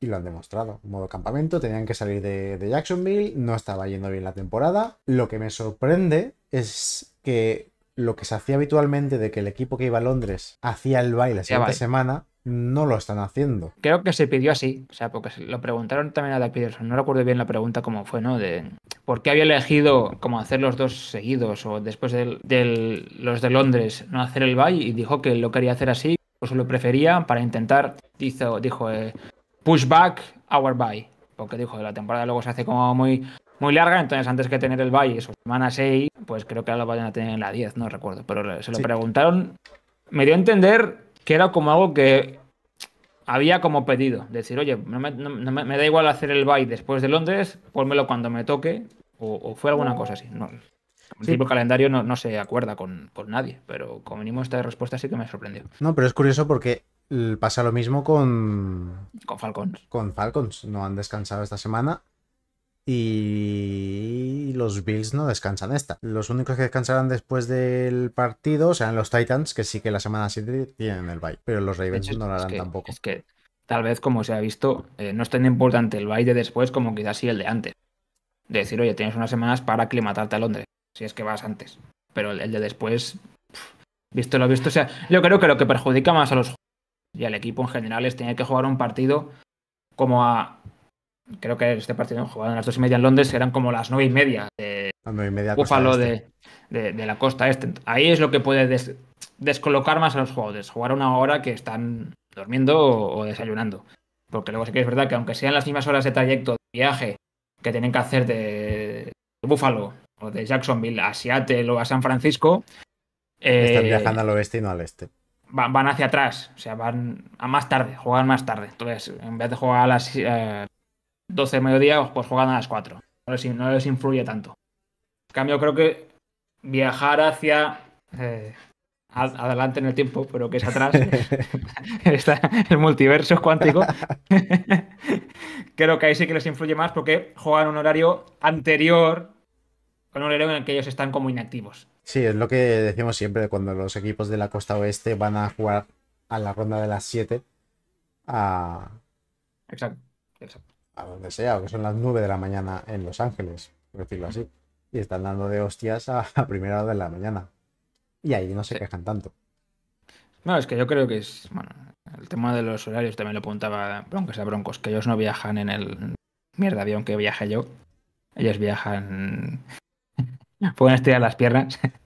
y lo han demostrado. Modo campamento, tenían que salir de, Jacksonville, no estaba yendo bien la temporada. Lo que me sorprende es que lo que se hacía habitualmente de que el equipo que iba a Londres hacía el baile la siguiente semana, no lo están haciendo. Creo que se pidió así, o sea, porque lo preguntaron también a Doug no recuerdo bien la pregunta cómo fue, ¿no? De por qué había elegido como hacer los dos seguidos o después de los de Londres no hacer el baile y dijo que lo quería hacer así, pues lo prefería para intentar, hizo, dijo, eh, pushback our buy, porque dijo que la temporada luego se hace como muy, muy larga, entonces antes que tener el buy eso, semana 6, pues creo que ahora lo vayan a tener en la 10, no recuerdo, pero se lo preguntaron, me dio a entender que era como algo que había como pedido, decir, oye, no me, da igual hacer el buy después de Londres, pónmelo cuando me toque, o, fue alguna cosa así, no, el tipo calendario no, se acuerda con, nadie, pero como esta respuesta sí que me sorprendió. No, pero es curioso porque Pasa lo mismo con. Con Falcons. Con Falcons. No han descansado esta semana. Y los Bills no descansan esta. Los únicos que descansarán después del partido serán los Titans, que sí que la semana siguiente tienen el bye. Pero los Ravens no lo harán tampoco. Es que tal vez, como se ha visto, eh, no es tan importante el bye de después como quizás sí el de antes. De decir, oye, tienes unas semanas para aclimatarte a Londres, si es que vas antes. Pero el, de después, visto lo visto, o sea, yo creo que lo que perjudica más a los y al equipo en general tenía que jugar un partido como a. Creo que este partido jugado en las dos y media en Londres eran como las nueve y media de pues, Búfalo de, la costa este. Ahí es lo que puede descolocar más a los jugadores, jugar una hora que están durmiendo o, desayunando. Porque luego sí que es verdad que aunque sean las mismas horas de trayecto de viaje que tienen que hacer de, Buffalo Búfalo o de Jacksonville a Seattle o a San Francisco. Están eh, viajando al oeste y no al este van, hacia atrás, o sea, van a más tarde, juegan más tarde. Entonces, en vez de jugar a las 12 eh, de mediodía, pues juegan a las 4. No les, influye tanto. En cambio, creo que viajar hacia... Eh, adelante en el tiempo, pero que es atrás, el multiverso cuántico. creo que ahí sí que les influye más porque juegan un horario anterior, un horario en el que ellos están como inactivos. Sí, es lo que decimos siempre cuando los equipos de la costa oeste van a jugar a la ronda de las 7 a... Exacto, exacto. A donde sea, que son las 9 de la mañana en Los Ángeles, por decirlo así. Y están dando de hostias a, primera hora de la mañana. Y ahí no se quejan tanto. No, es que yo creo que es. Bueno, el tema de los horarios también lo apuntaba Broncos a Broncos, que ellos no viajan en el mierda avión que viaje yo. Ellos viajan pueden estirar las piernas.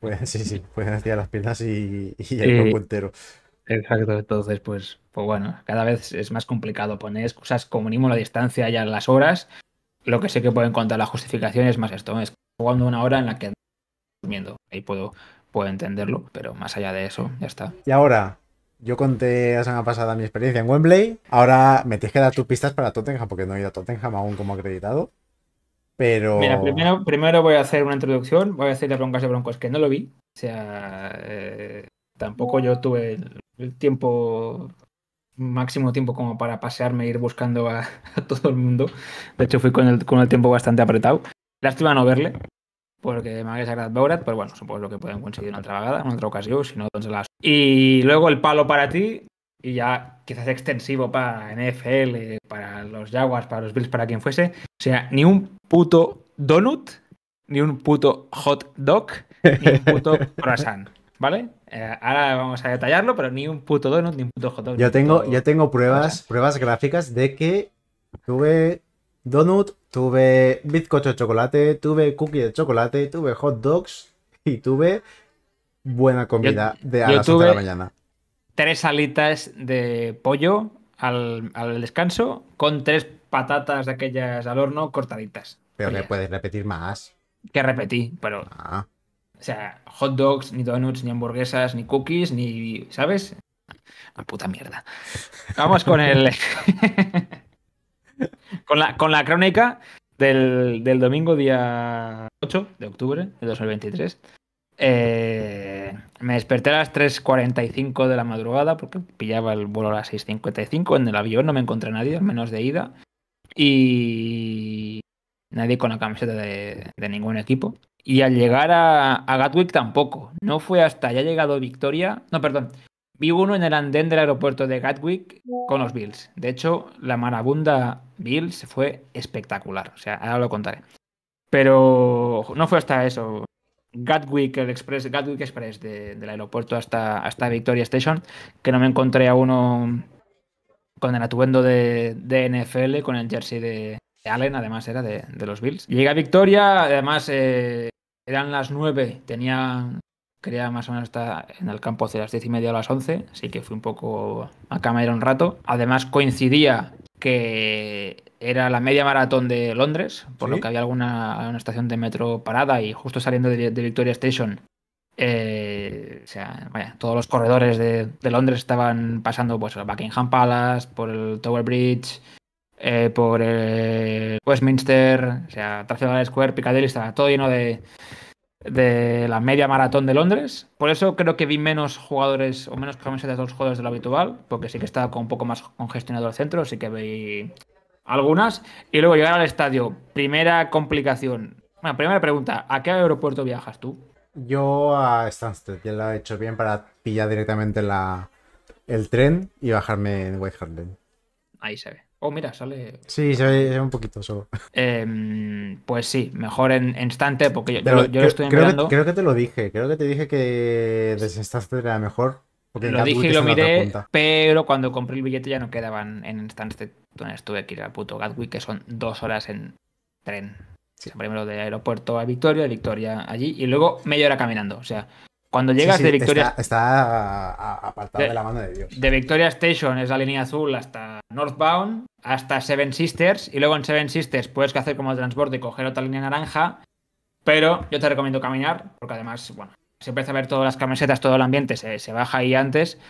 Pues sí, sí, pueden estirar las piernas y, y el cuerpo entero. Exacto, entonces, pues, pues bueno, cada vez es más complicado poner excusas como mínimo la distancia ya las horas. Lo que sé que pueden contar las justificaciones es más esto, es jugando una hora en la que durmiendo. Ahí puedo, puedo entenderlo, pero más allá de eso, ya está. Y ahora, yo conté la semana pasada mi experiencia en Wembley. Ahora me tienes que dar tus pistas para Tottenham, porque no he ido a Tottenham aún como acreditado. Pero. Mira, primero, primero voy a hacer una introducción. Voy a hacer de broncas de Broncos que no lo vi. O sea, eh, tampoco yo tuve el, tiempo, máximo tiempo como para pasearme e ir buscando a, todo el mundo. De hecho, fui con el, con el tiempo bastante apretado. Lástima no verle, porque me había pero bueno, supongo que pueden conseguir en otra vagada, otra ocasión, si no, entonces las... Y luego el palo para ti, y ya quizás extensivo para NFL, para los Jaguars, para los Bills, para quien fuese. O sea, ni un puto donut, ni un puto hot dog, ni un puto croissant. ¿Vale? Eh, ahora vamos a detallarlo, pero ni un puto donut, ni un puto hot dog. Yo tengo, tengo pruebas, pruebas gráficas de que tuve donut, tuve bizcocho de chocolate, tuve cookie de chocolate, tuve hot dogs y tuve buena comida de a las de la mañana tres alitas de pollo al, descanso con tres patatas de aquellas al horno cortaditas. Pero le puedes repetir más. Que repetí, pero. Ah. O sea, hot dogs, ni donuts, ni hamburguesas, ni cookies, ni. ¿Sabes? La puta mierda. Vamos con el. con, la, con la crónica del, del domingo día 8 de octubre de 2023. Eh, me desperté a las 3.45 de la madrugada porque pillaba el vuelo a las 6.55. En el avión no me encontré nadie, al menos de ida. Y nadie con la camiseta de, ningún equipo. Y al llegar a, Gatwick tampoco. No fue hasta ya llegado Victoria. No, perdón. Vi uno en el andén del aeropuerto de Gatwick con los Bills. De hecho, la marabunda Bills fue espectacular. O sea, ahora lo contaré. Pero no fue hasta eso. Gatwick, Express, Gatwick Express del aeropuerto hasta, hasta Victoria Station, que no me encontré a uno con el atuendo de, NFL, con el jersey de, Allen, además era de, los Bills. Llegué a Victoria, además eh, eran las 9, tenía, quería más o menos estar en el campo hacia las 10 y media o las 11, así que fui un poco a era un rato. Además coincidía que era la media maratón de Londres, por lo que había alguna una estación de metro parada y justo saliendo de, Victoria Station, eh, todos los corredores de, Londres estaban pasando pues, por Buckingham Palace, por el Tower Bridge, eh, por el Westminster, o sea, Square, Piccadilly, estaba todo lleno de, de la media maratón de Londres. Por eso creo que vi menos jugadores o menos camisetas de los jugadores de lo habitual, porque sí que estaba con un poco más congestionado el centro, sí que vi algunas, y luego llegar al estadio. Primera complicación. primera pregunta, ¿a qué aeropuerto viajas tú? Yo a Stansted, ya lo he hecho bien para pillar directamente el tren y bajarme en White Ahí se ve. Oh, mira, sale. Sí, se ve, un poquito solo. Em, pues sí, mejor en, Stansted, porque yo, lo estoy en Creo creo que te lo dije, creo que te dije que desde Stansted era mejor, lo dije y lo miré, pero cuando compré el billete ya no quedaban en Stansted donde estuve que ir al puto Gatwick, que son dos horas en tren. Sí. primero de aeropuerto a Victoria, de Victoria allí, y luego media hora caminando. O sea, cuando llegas de Victoria. Está, apartado de, la mano de Dios. De Victoria Station es la línea azul hasta Northbound, hasta Seven Sisters, y luego en Seven Sisters puedes hacer como el transporte y coger otra línea naranja. Pero yo te recomiendo caminar, porque además, bueno, se empieza a ver todas las camisetas, todo el ambiente, se, baja ahí antes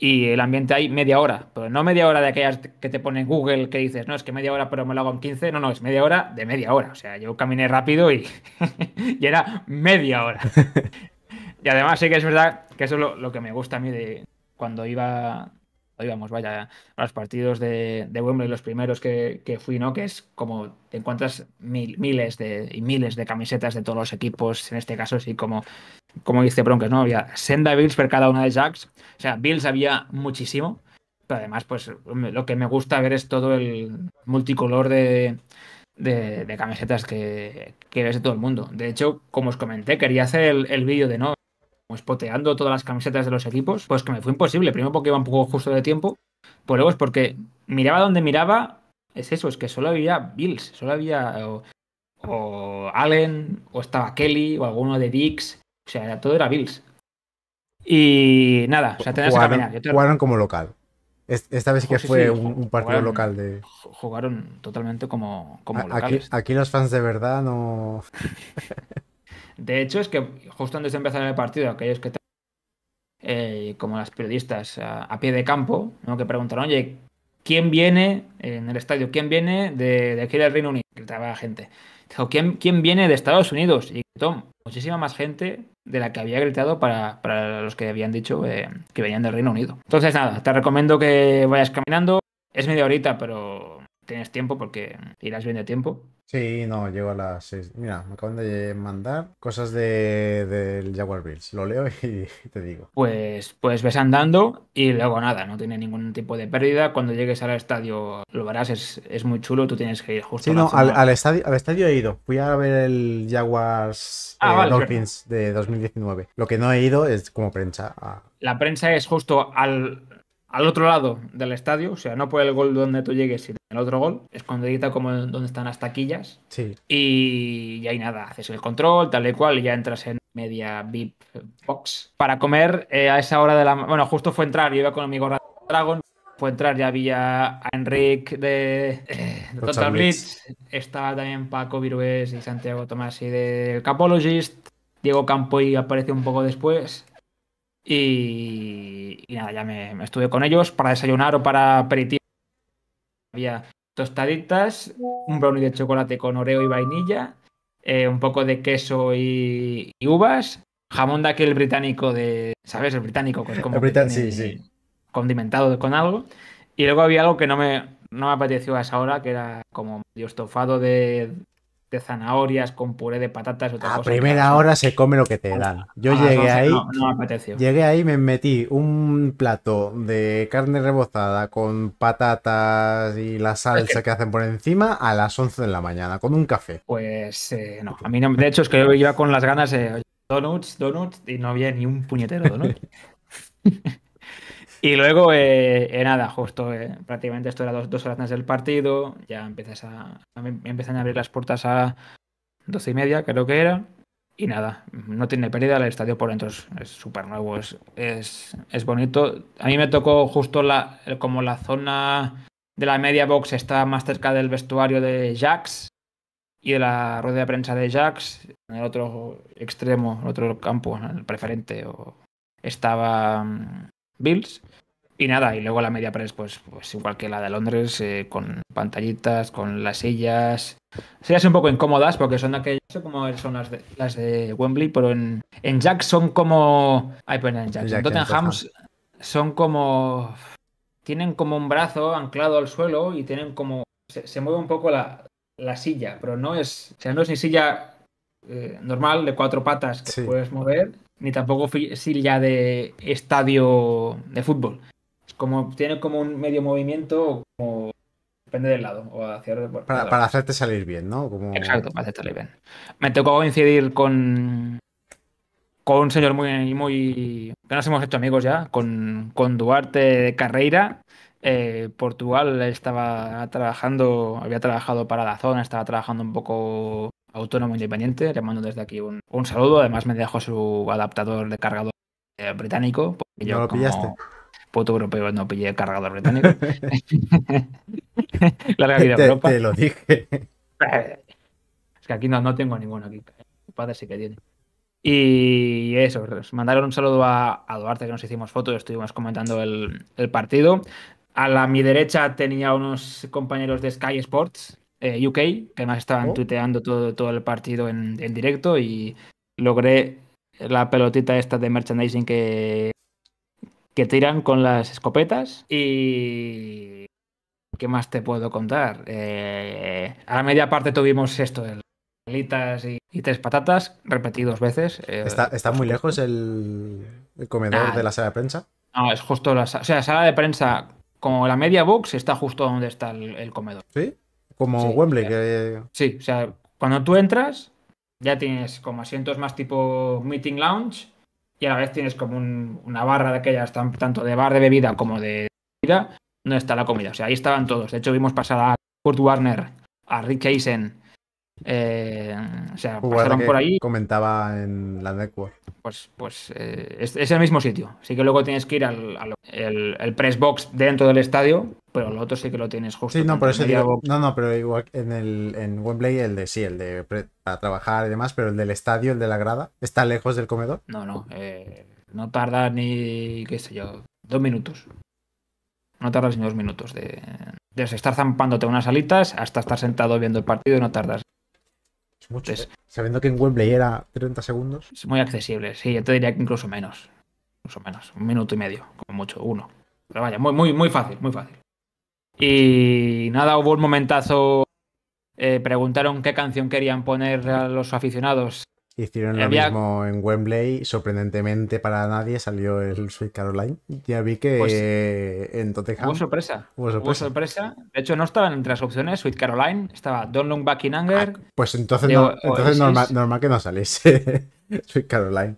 y el ambiente hay media hora, pero no media hora de aquellas que te pone Google que dices, no, es que media hora, pero me lo hago en 15, no, no, es media hora de media hora, o sea, yo caminé rápido y, y era media hora. y además sí que es verdad que eso es lo que me gusta a mí de cuando iba digamos, vaya, a los partidos de, de Wembley, los primeros que, fui, ¿no? Que es como te encuentras miles de, y miles de camisetas de todos los equipos, en este caso, sí, como, como dice Broncos, ¿no? Había senda Bills por cada una de Jacks. O sea, Bills había muchísimo. Pero además, pues lo que me gusta ver es todo el multicolor de, camisetas que, ves de todo el mundo. De hecho, como os comenté, quería hacer el, el vídeo de no espoteando pues, todas las camisetas de los equipos, pues que me fue imposible. Primero porque iba un poco justo de tiempo, pues luego es porque miraba donde miraba, es eso, es que solo había Bills, solo había o, Allen, o estaba Kelly, o alguno de Dix, o sea, todo era Bills. Y nada, o sea, tenías que caminar. Jugaron como local. Esta vez que oh, fue un, partido local de. Jugaron totalmente como, como locales. Aquí los fans de verdad no. De hecho, es que justo antes de empezar el partido, aquellos que, eh, como las periodistas a, pie de campo, ¿no? que preguntaron, oye, ¿quién viene en el estadio? ¿Quién viene de, aquí del Reino Unido? Gritaba gente. Dijo, ¿quién, viene de Estados Unidos? Y gritó muchísima más gente de la que había gritado para, para los que habían dicho eh, que venían del Reino Unido. Entonces, nada, te recomiendo que vayas caminando. Es media horita, pero tienes tiempo porque irás bien de tiempo. Sí, no, llego a las seis. Mira, me acaban de mandar cosas de, del Jaguar Bills. Lo leo y te digo. Pues, pues ves andando y luego nada, no tiene ningún tipo de pérdida. Cuando llegues al estadio lo verás, es, muy chulo. Tú tienes que ir justo. Sí, no, al, estadio, al estadio he ido. Fui a ver el Jaguars ah, eh, de 2019. Lo que no he ido es como prensa. Ah. La prensa es justo al, al otro lado del estadio, o sea, no por el gol donde tú llegues, sino el otro gol, escondida como donde están las taquillas. Sí. Y, y ahí nada, haces el control, tal y cual, y ya entras en media VIP box para comer eh, a esa hora de la. Bueno, justo fue entrar, yo iba con mi amigo Dragon, fue entrar, ya había a Enric de, eh, Total Blitz, estaba también Paco Virués y Santiago Tomás y del Capologist. Diego Campoy apareció un poco después. Y, nada, ya me, estuve con ellos para desayunar o para aperitivo. Había tostaditas, un brownie de chocolate con oreo y vainilla, eh, un poco de queso y, uvas, jamón de aquel británico de, ¿sabes? El británico, es como El británico, sí, sí. condimentado con algo. Y luego había algo que no me, no me a esa hora, que era como medio estofado de de zanahorias con puré de patatas. a primera hora se come lo que te dan. Yo llegué ahí. Llegué ahí, me metí un plato de carne rebozada con patatas y la salsa que hacen por encima a las 11 de la mañana, con un café. Pues eh, no, a mí no. De hecho, es que yo iba con las ganas de eh, donuts, donuts, y no había ni un puñetero donut. Y luego, eh, eh nada, justo eh, prácticamente esto era dos, horas antes del partido, ya empiezas a, empiezan a abrir las puertas a doce y media, creo que era, y nada, no tiene pérdida, el estadio por dentro es súper nuevo, es, es, bonito. A mí me tocó justo la, como la zona de la media box está más cerca del vestuario de Jax y de la rueda de prensa de Jax, en el otro extremo, el otro campo, en el preferente, o estaba mm, Bills. Y nada, y luego la media press, pues, pues igual que la de Londres, eh, con pantallitas, con las sillas. Sillas un poco incómodas porque son aquellas, como son las de, las de Wembley, pero en, en Jack son como. pues en Jack. Tottenham son como. Tienen como un brazo anclado al suelo y tienen como. Se, mueve un poco la, silla, pero no es. O sea, no es ni silla eh, normal de cuatro patas que puedes mover, ni tampoco ya de estadio de fútbol. como, tiene como un medio movimiento, como, depende del lado. para, hacerte salir bien, ¿no? Exacto, para hacerte salir bien. Me tocó coincidir con, con un señor muy, muy. que nos hemos hecho amigos ya, con, con Duarte Carreira. Eh, Portugal estaba trabajando, había trabajado para la zona, estaba trabajando un poco autónomo independiente. Le mando desde aquí un, saludo. Además, me dejó su adaptador de cargador eh, británico. Porque yo lo pillaste. Puto europeo, no pillé cargador británico. Larga vida, te, lo dije. Eh, es que aquí no, no tengo ninguno. padre sí que tiene. Y eso, mandaron un saludo a, Duarte que nos hicimos fotos, estuvimos comentando el, partido. A la, mi derecha tenía unos compañeros de Sky Sports, eh, UK, que además estaban oh. tuiteando todo, todo el partido en, directo y logré la pelotita esta de merchandising que, que tiran con las escopetas y... ¿Qué más te puedo contar? Eh, a la media parte tuvimos esto, de alitas y, tres patatas, repetí dos veces. Eh. ¿Está, muy lejos el, comedor ah. de la sala de prensa? No, es justo la, o sea, sala de prensa, como la media box, está justo donde está el comedor. ¿Sí? como Wembley. Sí, o sea, cuando tú entras, ya tienes como asientos más tipo meeting lounge y a la vez tienes como una barra de aquellas, tanto de bar de bebida como de bebida, donde está la comida. O sea, ahí estaban todos. De hecho, vimos pasar a Kurt Warner, a Rick Eisen, eh, o sea, pasaron por ahí. Comentaba en la network. Pues, pues eh, es, el mismo sitio. Sí que luego tienes que ir al, el, press box dentro del estadio, pero el otro sí que lo tienes justo. Sí, no, por no, no, pero igual en el en Wembley el de sí, el de para trabajar y demás, pero el del estadio, el de la grada, está lejos del comedor. No, no, eh, no tarda ni qué sé yo, dos minutos. No tardas ni dos minutos de, de estar zampándote unas alitas hasta estar sentado viendo el partido, y no tardas ¿eh? Sabiendo que en Wembley era 30 segundos. muy accesible, sí, yo te diría que incluso menos. Incluso menos, un minuto y medio, como mucho, uno. Pero vaya, muy, muy, muy fácil, muy fácil. Y nada, hubo un momentazo. Eh, preguntaron qué canción querían poner a los aficionados Hicieron lo mismo en Wembley. Sorprendentemente para nadie salió el Sweet Caroline. Ya vi que pues en Tottenham. Hubo sorpresa. Hubo sorpresa. De hecho, no estaban entre las opciones Sweet Caroline. Estaba Don't Look Back in Anger. Ah, pues entonces, no, normal, que no saliese Sweet Caroline.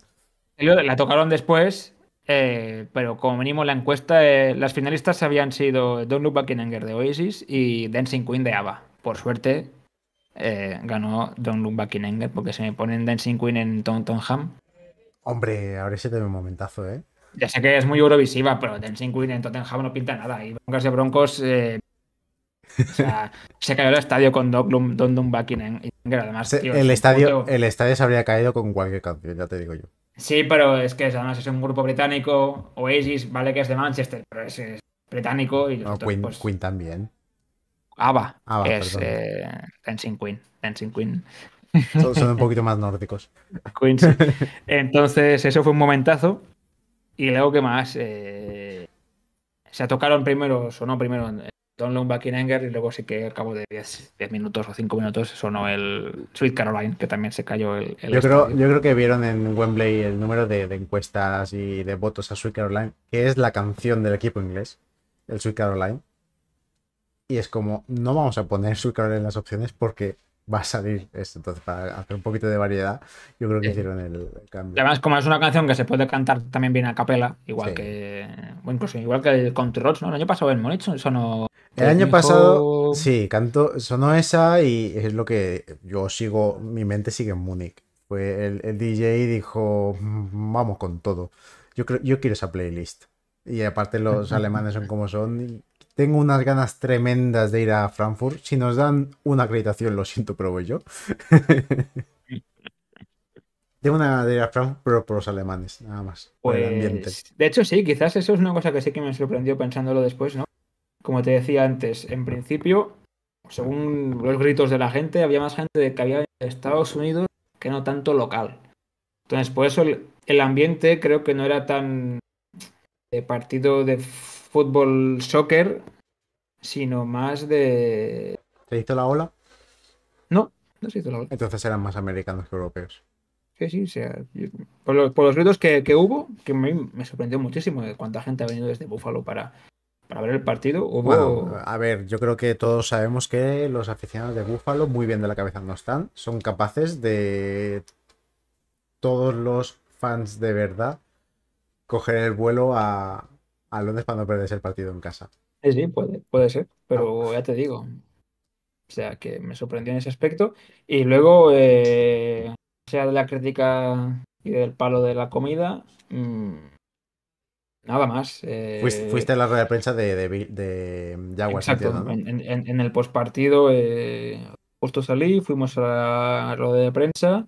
La tocaron después, eh, pero como mínimo la encuesta, eh, las finalistas habían sido Don't Look Back in Anger de Oasis y Dancing Queen de ABBA. Por suerte, eh, ganó Don Look porque se me ponen Dancing Queen en Tottenham Hombre, ahora sí te un momentazo, ¿eh? Ya sé que es muy eurovisiva, pero Dancing Queen en Tottenham no pinta nada. Y Broncos de Broncos eh, o sea, se cayó el estadio con Don Don Además, el, estadio, el estadio se habría caído con cualquier canción, ya te digo yo. Sí, pero es que además es un grupo británico, Oasis, vale que es de Manchester, pero es, británico. y pues Queen también. Ava, ah, es Dancing eh, Queen. Dancing Queen. Son, un poquito más nórdicos. Queen, Entonces, eso fue un momentazo. Y luego, que más? Eh, se tocaron primero, sonó primero don Long Back in Anger y luego sí que al cabo de 10, minutos o 5 minutos sonó el Sweet Caroline, que también se cayó el... yo, creo, que vieron en Wembley el número de, encuestas y de votos a Sweet Caroline, que es la canción del equipo inglés, el Sweet Caroline. Y es como, no vamos a poner su carrera en las opciones porque va a salir esto. Entonces, para hacer un poquito de variedad, yo creo que hicieron el cambio. además, como es una canción que se puede cantar también bien a capela, igual que. O incluso igual que el Country Roads, ¿no? El año pasado en sonó. El año pasado, sí, canto, sonó esa y es lo que yo sigo, mi mente sigue en Múnich. el, el, DJ dijo, mm, vamos con todo. Yo, creo, yo quiero esa playlist. Y aparte los alemanes son como son tengo unas ganas tremendas de ir a Frankfurt. Si nos dan una acreditación, lo siento, pero voy yo. Tengo una de ir a Frankfurt, por los alemanes, nada más. Pues, de hecho, sí, quizás eso es una cosa que sí que me sorprendió pensándolo después, ¿no? Como te decía antes, en principio, según los gritos de la gente, había más gente de que había de Estados Unidos que no tanto local. Entonces, por eso el, el ambiente creo que no era tan de partido de fútbol soccer, sino más de. ¿Se hizo la ola? No, no se hizo la ola. Entonces eran más americanos que europeos. Sí, sí, sí. Por los, por los gritos que, hubo, que me, me sorprendió muchísimo de cuánta gente ha venido desde Búfalo para, para ver el partido. Bueno, a ver, yo creo que todos sabemos que los aficionados de Búfalo, muy bien de la cabeza no están. Son capaces de todos los fans de verdad coger el vuelo a, a Londres para no perderse el partido en casa. Sí, puede, ser, pero ah. ya te digo. O sea, que me sorprendió en ese aspecto. Y luego, eh, sea de la crítica y del palo de la comida, mm, nada más. Eh. fuiste, a la rueda de prensa de, de, Exacto, en, el postpartido partido eh, justo salí, fuimos a la rueda de prensa.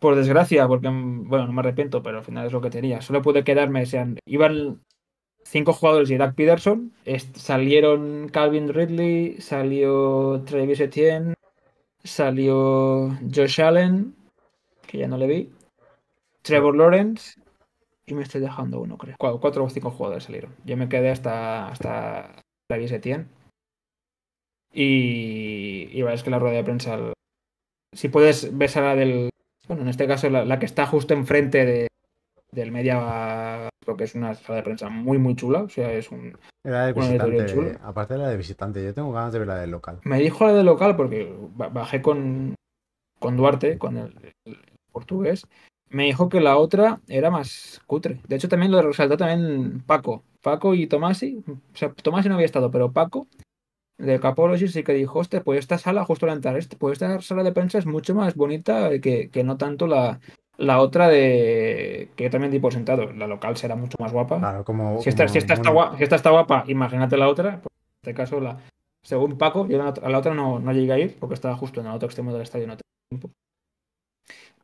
Por desgracia, porque, mm, bueno, no me arrepiento, pero al final es lo que tenía. Solo pude quedarme, iban cinco jugadores y Doug Peterson. salieron Calvin Ridley, salió Travis Etienne, salió Josh Allen, que ya no le vi, Trevor Lawrence y me estoy dejando uno, creo. Cuatro, o cinco jugadores salieron. Yo me quedé hasta, hasta Travis Etienne. Y, y es que la rueda de prensa. Si puedes, ves a la del. Bueno, en este caso, la que está justo enfrente de, del media, lo que es una sala de prensa muy, muy chula. O sea, es un. Era de visitante, aparte de la de visitante, yo tengo ganas de ver la del local. Me dijo la de local porque bajé con, con Duarte, con el, portugués. Me dijo que la otra era más cutre. De hecho, también lo resaltó también Paco. Paco y Tomasi. O sea, Tomasi no había estado, pero Paco de Capology sí que dijo, este pues esta sala, justo al entrar, este, pues esta sala de prensa es mucho más bonita que, que no tanto la, la otra de. que yo también di sentado, la local será mucho más guapa. Claro, como. Si esta, está, guapa, está guapa, imagínate la otra. Pues, en este caso, la, según Paco, yo a la otra no, no llegué a ir porque estaba justo en el otro extremo del estadio, no tengo tiempo.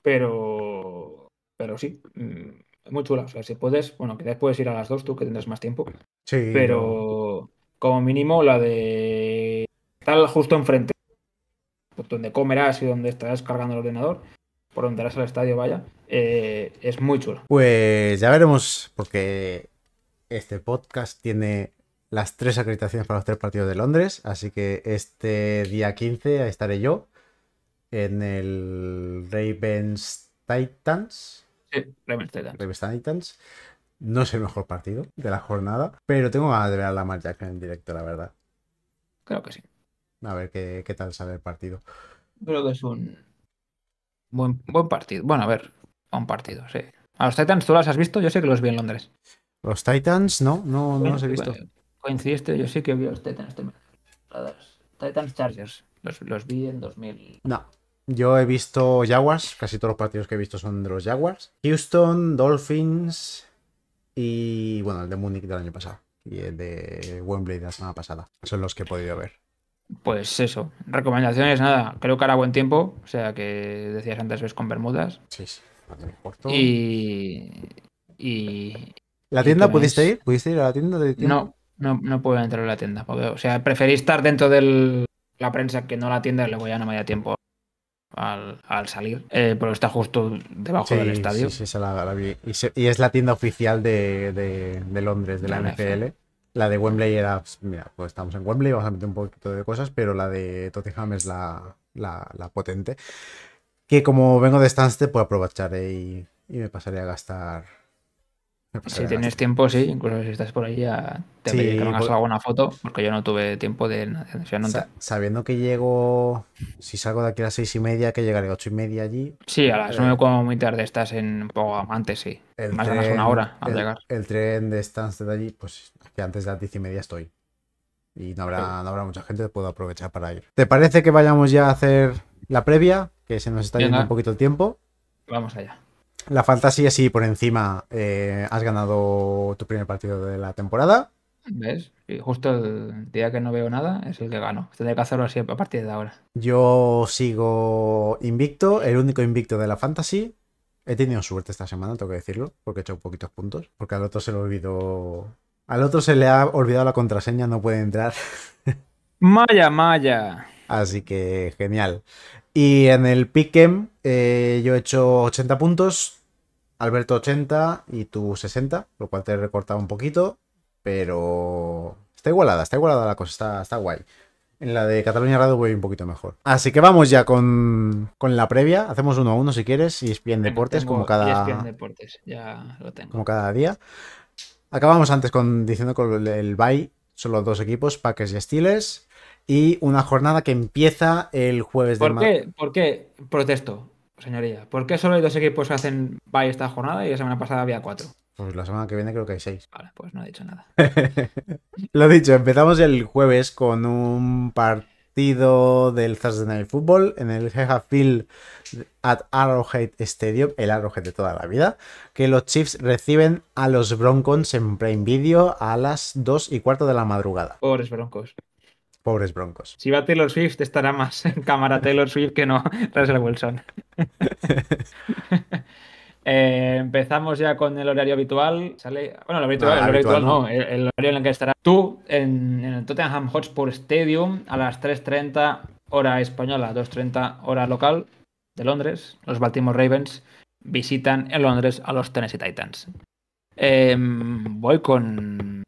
Pero. Pero sí, mm, muy chula. si puedes, bueno, quizás puedes ir a las dos tú que tendrás más tiempo. Sí. Pero como mínimo la de. tal justo enfrente, pues, donde comerás y donde estarás cargando el ordenador por donde eras al estadio, vaya, eh, es muy chulo. Pues ya veremos, porque este podcast tiene las tres acreditaciones para los tres partidos de Londres, así que este día 15 estaré yo en el Ravens Titans. Sí, Ravens Titans. Ravens Titans. No es el mejor partido de la jornada, pero tengo ganas de ver a la marcha en directo, la verdad. Creo que sí. A ver qué, qué tal sale el partido. Creo que es un, Buen, partido. Bueno, a ver, un partido, sí. ¿A los Titans tú las has visto? Yo sé que los vi en Londres. ¿Los Titans? No, no, no los he visto. coincidiste, yo sé que vi a los Titans. Titans Chargers. Los, los, vi en 2000. No. Yo he visto Jaguars, casi todos los partidos que he visto son de los Jaguars. Houston, Dolphins y bueno, el de Múnich del año pasado y el de Wembley de la semana pasada. Son los que he podido ver. Pues eso, recomendaciones, nada. Creo que hará buen tiempo, o sea que decías antes ves con Bermudas. Sí, sí. Y, y. ¿La tienda pudiste ir? ¿Pudiste ir a la tienda de No, no, no puedo entrar a la tienda. o sea, preferí estar dentro de la prensa que no la tienda le voy a no me da tiempo al, salir. Eh, pero está justo debajo del estadio. Sí, sí, se la, vi. Y, es la tienda oficial de, Londres, de la, NFL. La de Wembley era, pues, mira, pues estamos en Wembley, vamos a meter un poquito de cosas, pero la de Tottenham es la, la, potente. Que como vengo de Stansted, pues aprovecharé y, y me pasaré a gastar si tienes tiempo, sí, incluso si estás por ahí, ya te sí, que hagas pues alguna foto, porque yo no tuve tiempo de. sabiendo que llego, si salgo de aquí a las seis y media, que llegaré a ocho y media allí. Sí, a las nueve eh, como muy tarde estás en poco antes, sí. Más o menos una hora al llegar. El tren de Stansted allí, pues que antes de las diez y media estoy. Y no habrá, habrá mucha gente, puedo aprovechar para ir. ¿Te parece que vayamos ya a hacer la previa? Que se nos está yendo un poquito el tiempo. Vamos allá. La fantasía sí, por encima, eh, has ganado tu primer partido de la temporada. ¿Ves? Y justo el día que no veo nada es el que gano. Tendré que hacerlo así a partir de ahora. Yo sigo invicto, el único invicto de la fantasy. He tenido suerte esta semana, tengo que decirlo, porque he hecho poquitos puntos, porque al otro se lo olvidado al otro se le ha olvidado la contraseña, no puede entrar. Maya, Maya. Así que genial. Y en el pick em, eh, yo he hecho 80 puntos, Alberto 80 y tú 60, lo cual te he recortado un poquito, pero está igualada, está igualada la cosa, está, guay. En la de Cataluña Radio voy un poquito mejor. Así que vamos ya con, la previa. Hacemos uno a uno si quieres. Y es Deportes, como cada. Deportes, Como cada día. Acabamos antes con, diciendo con el bye, solo dos equipos, Packers y Steelers, y una jornada que empieza el jueves ¿Por de qué? ¿Por qué? Protesto, señoría. ¿Por qué solo hay dos equipos que hacen bye esta jornada y la semana pasada había cuatro? Pues la semana que viene creo que hay seis. Vale, pues no he dicho nada. Lo dicho, empezamos el jueves con un par partido del Thursday Night Football en el Geha at Arrowhead Stadium, el Arrowhead de toda la vida, que los Chiefs reciben a los Broncos en Prime Video a las 2 y cuarto de la madrugada. Pobres Broncos. Pobres Broncos. Si va Taylor Swift, estará más en cámara Taylor Swift que no Russell Wilson. Eh, empezamos ya con el horario habitual. Sale, bueno, el ah, habitual, no, El, horario en el que estará tú en, el Tottenham Hotspur Stadium a las 3.30 hora española, 2.30 hora local de Londres. Los Baltimore Ravens visitan en Londres a los Tennessee Titans. Em, voy con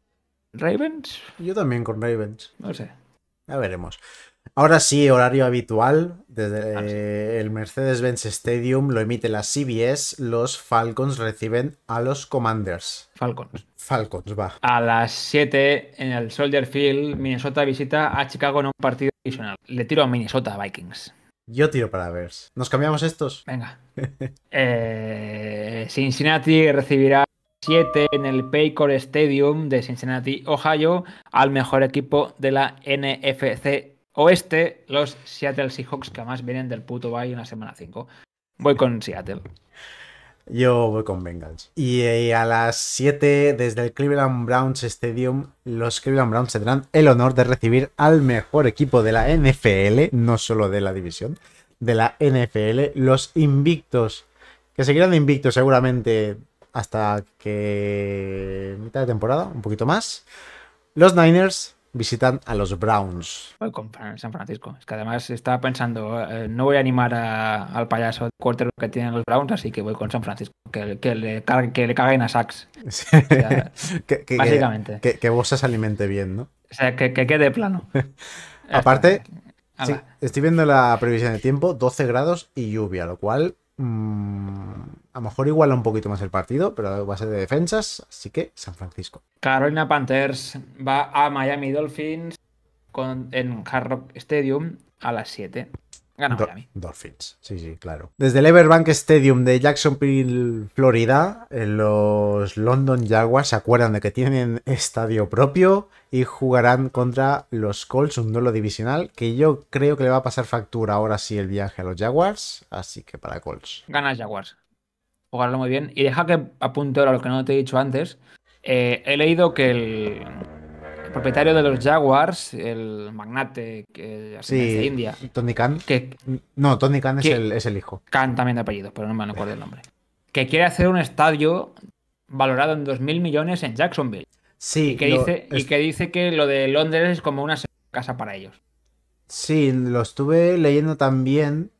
Ravens. Yo también con Ravens. No sé. Ya veremos. Ahora sí, horario habitual. Desde ah, eh, el Mercedes-Benz Stadium lo emite la CBS. Los Falcons reciben a los Commanders. Falcons. Falcons, va. A las 7 en el Soldier Field, Minnesota visita a Chicago en un partido adicional. Le tiro a Minnesota Vikings. Yo tiro para ver ¿Nos cambiamos estos? Venga. Eh, Cincinnati recibirá 7 en el Paycor Stadium de Cincinnati, Ohio, al mejor equipo de la NFC este, los Seattle Seahawks que además vienen del puto bay en semana 5. Voy con Seattle. Yo voy con Bengals. Y eh, a las 7, desde el Cleveland Browns Stadium, los Cleveland Browns tendrán el honor de recibir al mejor equipo de la NFL, no solo de la división, de la NFL, los invictos, que seguirán invictos seguramente hasta que mitad de temporada, un poquito más. Los Niners visitan a los Browns. Voy con San Francisco. Es que además estaba pensando, eh, no voy a animar al payaso de quarter que tienen los Browns, así que voy con San Francisco. Que, le, que caguen a Sachs. que, básicamente. Que, que, se alimente bien, ¿no? O sea, que, quede plano. Aparte, estoy viendo la previsión de tiempo, 12 grados y lluvia, lo cual... Mm, a lo mejor iguala un poquito más el partido, pero va a ser de defensas, así que San Francisco. Carolina Panthers va a Miami Dolphins con, en Hard Rock Stadium a las 7. Gana Miami. Dolphins, sí, sí, claro. Desde el Everbank Stadium de Jacksonville, Florida, eh, los London Jaguars se acuerdan de que tienen estadio propio y jugarán contra los Colts un duelo divisional que yo creo que le va a pasar factura ahora sí el viaje a los Jaguars, así que para Colts. Gana Jaguars jugarlo muy bien. Y deja que apunte ahora lo que no te he dicho antes. Eh, he leído que el, propietario de los Jaguars, el magnate que sí, de este India. Tony Khan. no, Tony Khan es, el, hijo. Khan también de apellido, pero no me acuerdo el nombre. Que quiere hacer un estadio valorado en 2.000 millones en Jacksonville. Sí. que, dice, y que dice que lo de Londres es como una casa para ellos. Sí, lo estuve leyendo también,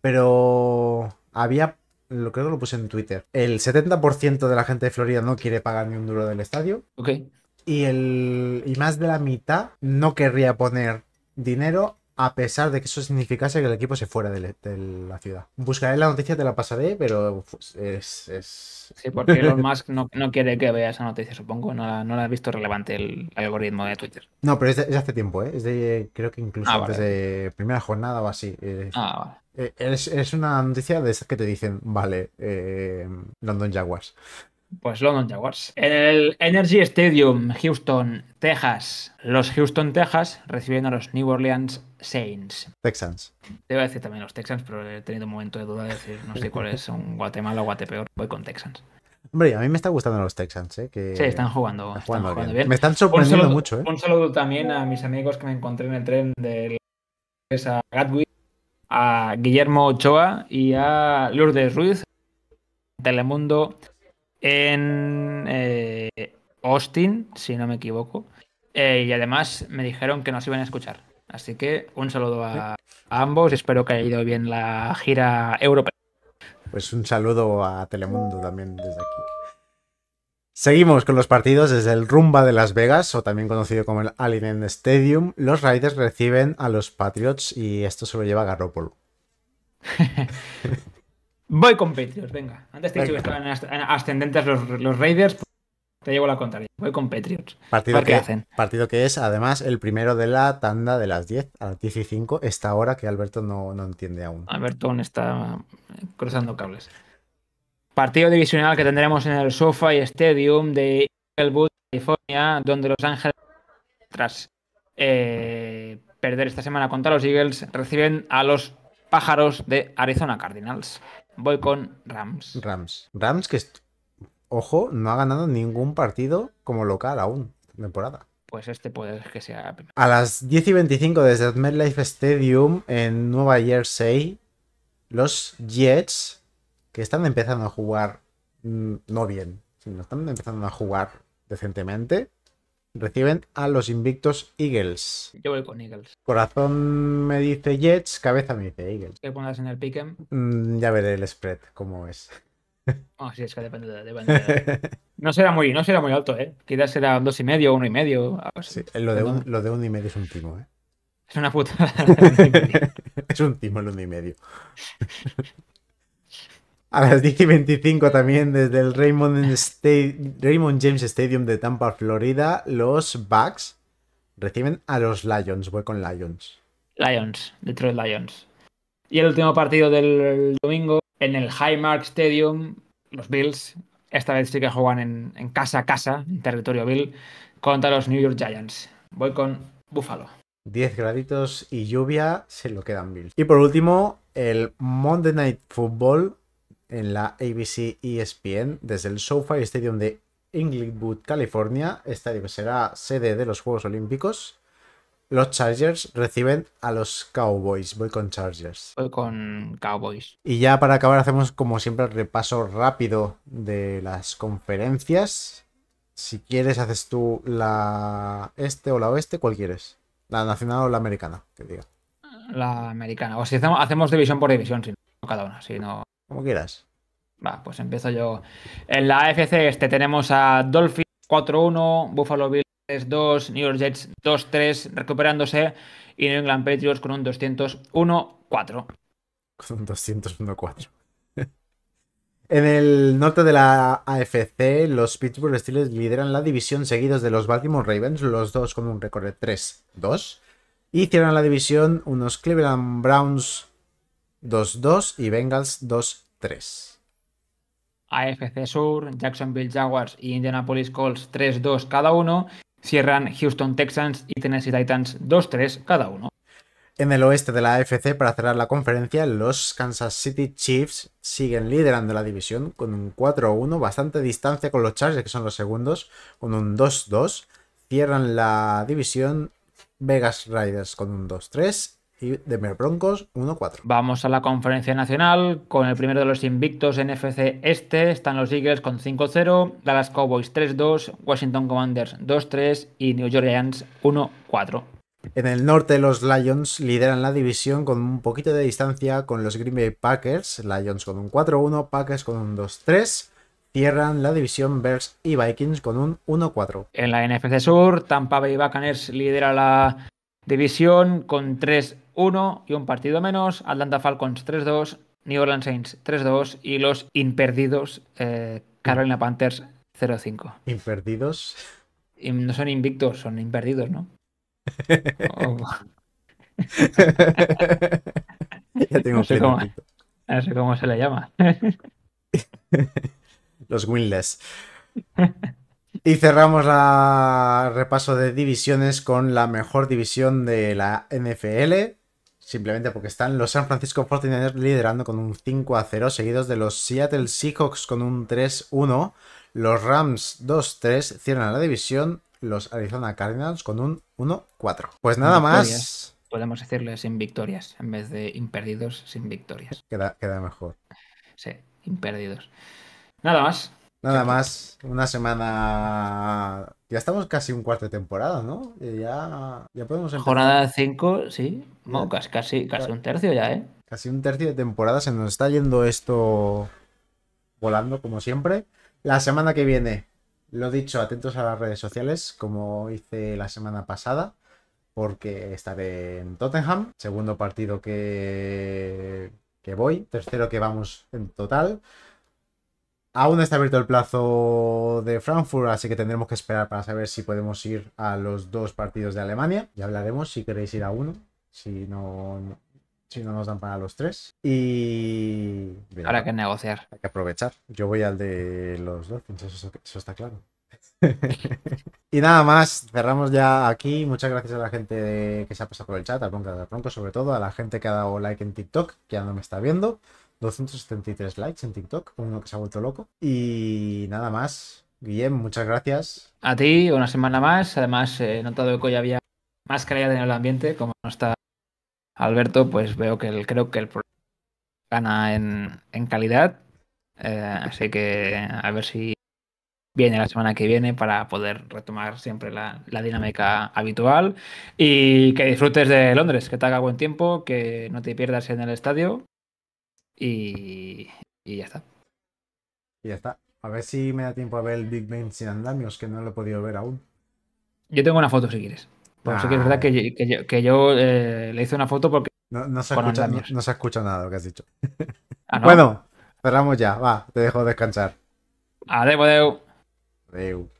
pero había lo creo que lo puse en Twitter. El 70% de la gente de Florida no quiere pagar ni un duro del estadio. Ok. Y, el, y más de la mitad no querría poner dinero a pesar de que eso significase que el equipo se fuera de, la ciudad. Buscaré la noticia, te la pasaré, pero es... Sí, porque Elon Musk no, quiere que vea esa noticia, supongo. No la, ha visto relevante el algoritmo de Twitter. No, pero es hace tiempo, ¿eh? Es de, creo que incluso ah, antes de primera jornada o así. Eh, ah, vale. Eh, es, una noticia de esas que te dicen, vale, eh, London Jaguars. Pues London Jaguars. En el Energy Stadium, Houston, Texas. Los Houston, Texas reciben a los New Orleans Saints. Texans. Debo decir también los Texans, pero he tenido un momento de duda de decir, no sé cuál es, un Guatemala o Guatepeor. Voy con Texans. Hombre, a mí me están gustando los Texans, ¿eh? Que... Sí, están jugando, están jugando, bien. Me están sorprendiendo mucho, ¿eh? Un saludo también a mis amigos que me encontré en el tren de a Gatwick, a Guillermo Ochoa y a Lourdes Ruiz, Telemundo, en eh, Austin, si no me equivoco. Eh, y además me dijeron que nos iban a escuchar. Así que un saludo a, ambos. Espero que haya ido bien la gira europea. Pues un saludo a Telemundo también desde aquí. Seguimos con los partidos desde el Rumba de Las Vegas, o también conocido como el Allen Stadium. Los Raiders reciben a los Patriots y esto se lo lleva a Garoppolo. Voy con Patriots, venga. Antes te he dicho que estaban ascendentes los, Raiders. te llevo la contraria. Voy con Patriots. Partido, que, hacen. partido que es, además, el primero de la tanda de las 10 a las 15, esta hora que Alberto no, entiende aún. Alberto aún está eh, cruzando cables. Partido divisional que tendremos en el SoFi Stadium de Elwood, California, donde Los Ángeles, tras eh, perder esta semana contra los Eagles, reciben a los pájaros de Arizona Cardinals. Voy con Rams. Rams. Rams que, ojo, no ha ganado ningún partido como local aún, temporada. Pues este puede que sea. A las 10 y 25 desde MetLife Stadium en Nueva Jersey, los Jets, que están empezando a jugar mm, no bien, sino están empezando a jugar decentemente, Reciben a los invictos Eagles. Yo voy con Eagles. Corazón me dice Jets, cabeza me dice Eagles. ¿Qué pondrás en el pick'em? Mm, ya veré el spread, cómo es. Ah, sí, es que depende, de, depende No será muy, no será muy alto, ¿eh? Quizás será dos y medio, uno y medio. Sí, lo de, lo de uno y medio es un timo, ¿eh? Es una puta. es un timo el uno y medio. A las 10 y 25 también desde el Raymond, James Stadium de Tampa, Florida, los Bucks reciben a los Lions. Voy con Lions. Lions, Detroit Lions. Y el último partido del domingo en el Highmark Stadium, los Bills. Esta vez sí que juegan en, en casa a casa, en territorio Bill, contra los New York Giants. Voy con Buffalo. 10 graditos y lluvia se lo quedan Bills. Y por último, el Monday Night Football en la ABC ESPN desde el SoFi Stadium de Inglewood, California, estadio que será sede de los Juegos Olímpicos. Los Chargers reciben a los Cowboys. Voy con Chargers. Voy con Cowboys. Y ya para acabar hacemos como siempre el repaso rápido de las conferencias. Si quieres haces tú la este o la oeste, ¿cuál quieres? La nacional o la americana, que diga. La americana. O si hacemos, división por división, no cada una, si no como quieras. Va, pues empiezo yo. En la AFC este tenemos a Dolphins 4-1, Buffalo Bills 2, New York Jets 2-3, recuperándose, y New England Patriots con un 201-4. Con un 201-4. en el norte de la AFC, los Pittsburgh Steelers lideran la división seguidos de los Baltimore Ravens, los dos con un récord de 3-2. Y cierran la división unos Cleveland Browns 2-2 y Bengals 2-3. AFC Sur, Jacksonville Jaguars y Indianapolis Colts 3-2 cada uno. Cierran Houston Texans y Tennessee Titans 2-3 cada uno. En el oeste de la AFC, para cerrar la conferencia, los Kansas City Chiefs siguen liderando la división con un 4-1, bastante distancia con los Chargers, que son los segundos, con un 2-2. Cierran la división Vegas Riders con un 2-3 y Denver Broncos 1-4. Vamos a la conferencia nacional con el primero de los invictos NFC este. Están los Eagles con 5-0, Dallas Cowboys 3-2, Washington Commanders 2-3 y New York Giants 1-4. En el norte los Lions lideran la división con un poquito de distancia con los Green Bay Packers, Lions con un 4-1, Packers con un 2-3 cierran la división Bears y Vikings con un 1-4. En la NFC Sur, Tampa Bay Buccaneers lidera la división con 3 uno y un partido menos, Atlanta Falcons 3-2, New Orleans Saints 3-2 y los imperdidos eh, Carolina Panthers 0-5. ¿Imperdidos? no son invictos, son imperdidos, ¿no? ya tengo no sé, cómo, se le llama. los winless. Y cerramos la repaso de divisiones con la mejor división de la NFL, Simplemente porque están los San Francisco 49 liderando con un 5 a 0, seguidos de los Seattle Seahawks con un 3-1, los Rams 2-3, cierran la división, los Arizona Cardinals con un 1-4. Pues nada más. Podemos decirle sin victorias, en vez de imperdidos, sin victorias. Queda, queda mejor. Sí, imperdidos. Nada más. Nada más, una semana. Ya estamos casi un cuarto de temporada, ¿no? Eh, ya, ya podemos empezar. Jornada 5, sí. No, casi, casi, casi un tercio ya, ¿eh? Casi un tercio de temporada. Se nos está yendo esto volando, como siempre. La semana que viene, lo dicho, atentos a las redes sociales, como hice la semana pasada, porque estaré en Tottenham. Segundo partido que, que voy, tercero que vamos en total. Aún está abierto el plazo de Frankfurt, así que tendremos que esperar para saber si podemos ir a los dos partidos de Alemania. Ya hablaremos si queréis ir a uno, si no, si no nos dan para los tres. Y. ahora hay que negociar. Hay que aprovechar. Yo voy al de los dos, eso, está claro. y nada más, cerramos ya aquí. Muchas gracias a la gente que se ha pasado por el chat, al al sobre todo, a la gente que ha dado like en TikTok, que ya no me está viendo. 273 likes en TikTok, uno que se ha vuelto loco. Y nada más. Bien, muchas gracias. A ti, una semana más. Además, he notado que hoy había más calidad en el ambiente. Como no está Alberto, pues veo que creo que el programa gana en, calidad. Eh, así que a ver si viene la semana que viene para poder retomar siempre la, dinámica habitual. Y que disfrutes de Londres, que te haga buen tiempo, que no te pierdas en el estadio y, ya está. Y ya está. A ver si me da tiempo a ver el Big Bang sin andamios, que no lo he podido ver aún. Yo tengo una foto si quieres. que es ah, verdad que, yo, eh, le hice una foto porque. No, se escucha, no, nada lo que has dicho. Ah, bueno, cerramos ya. Va, te dejo descansar. Adeu, adeu. Adeu.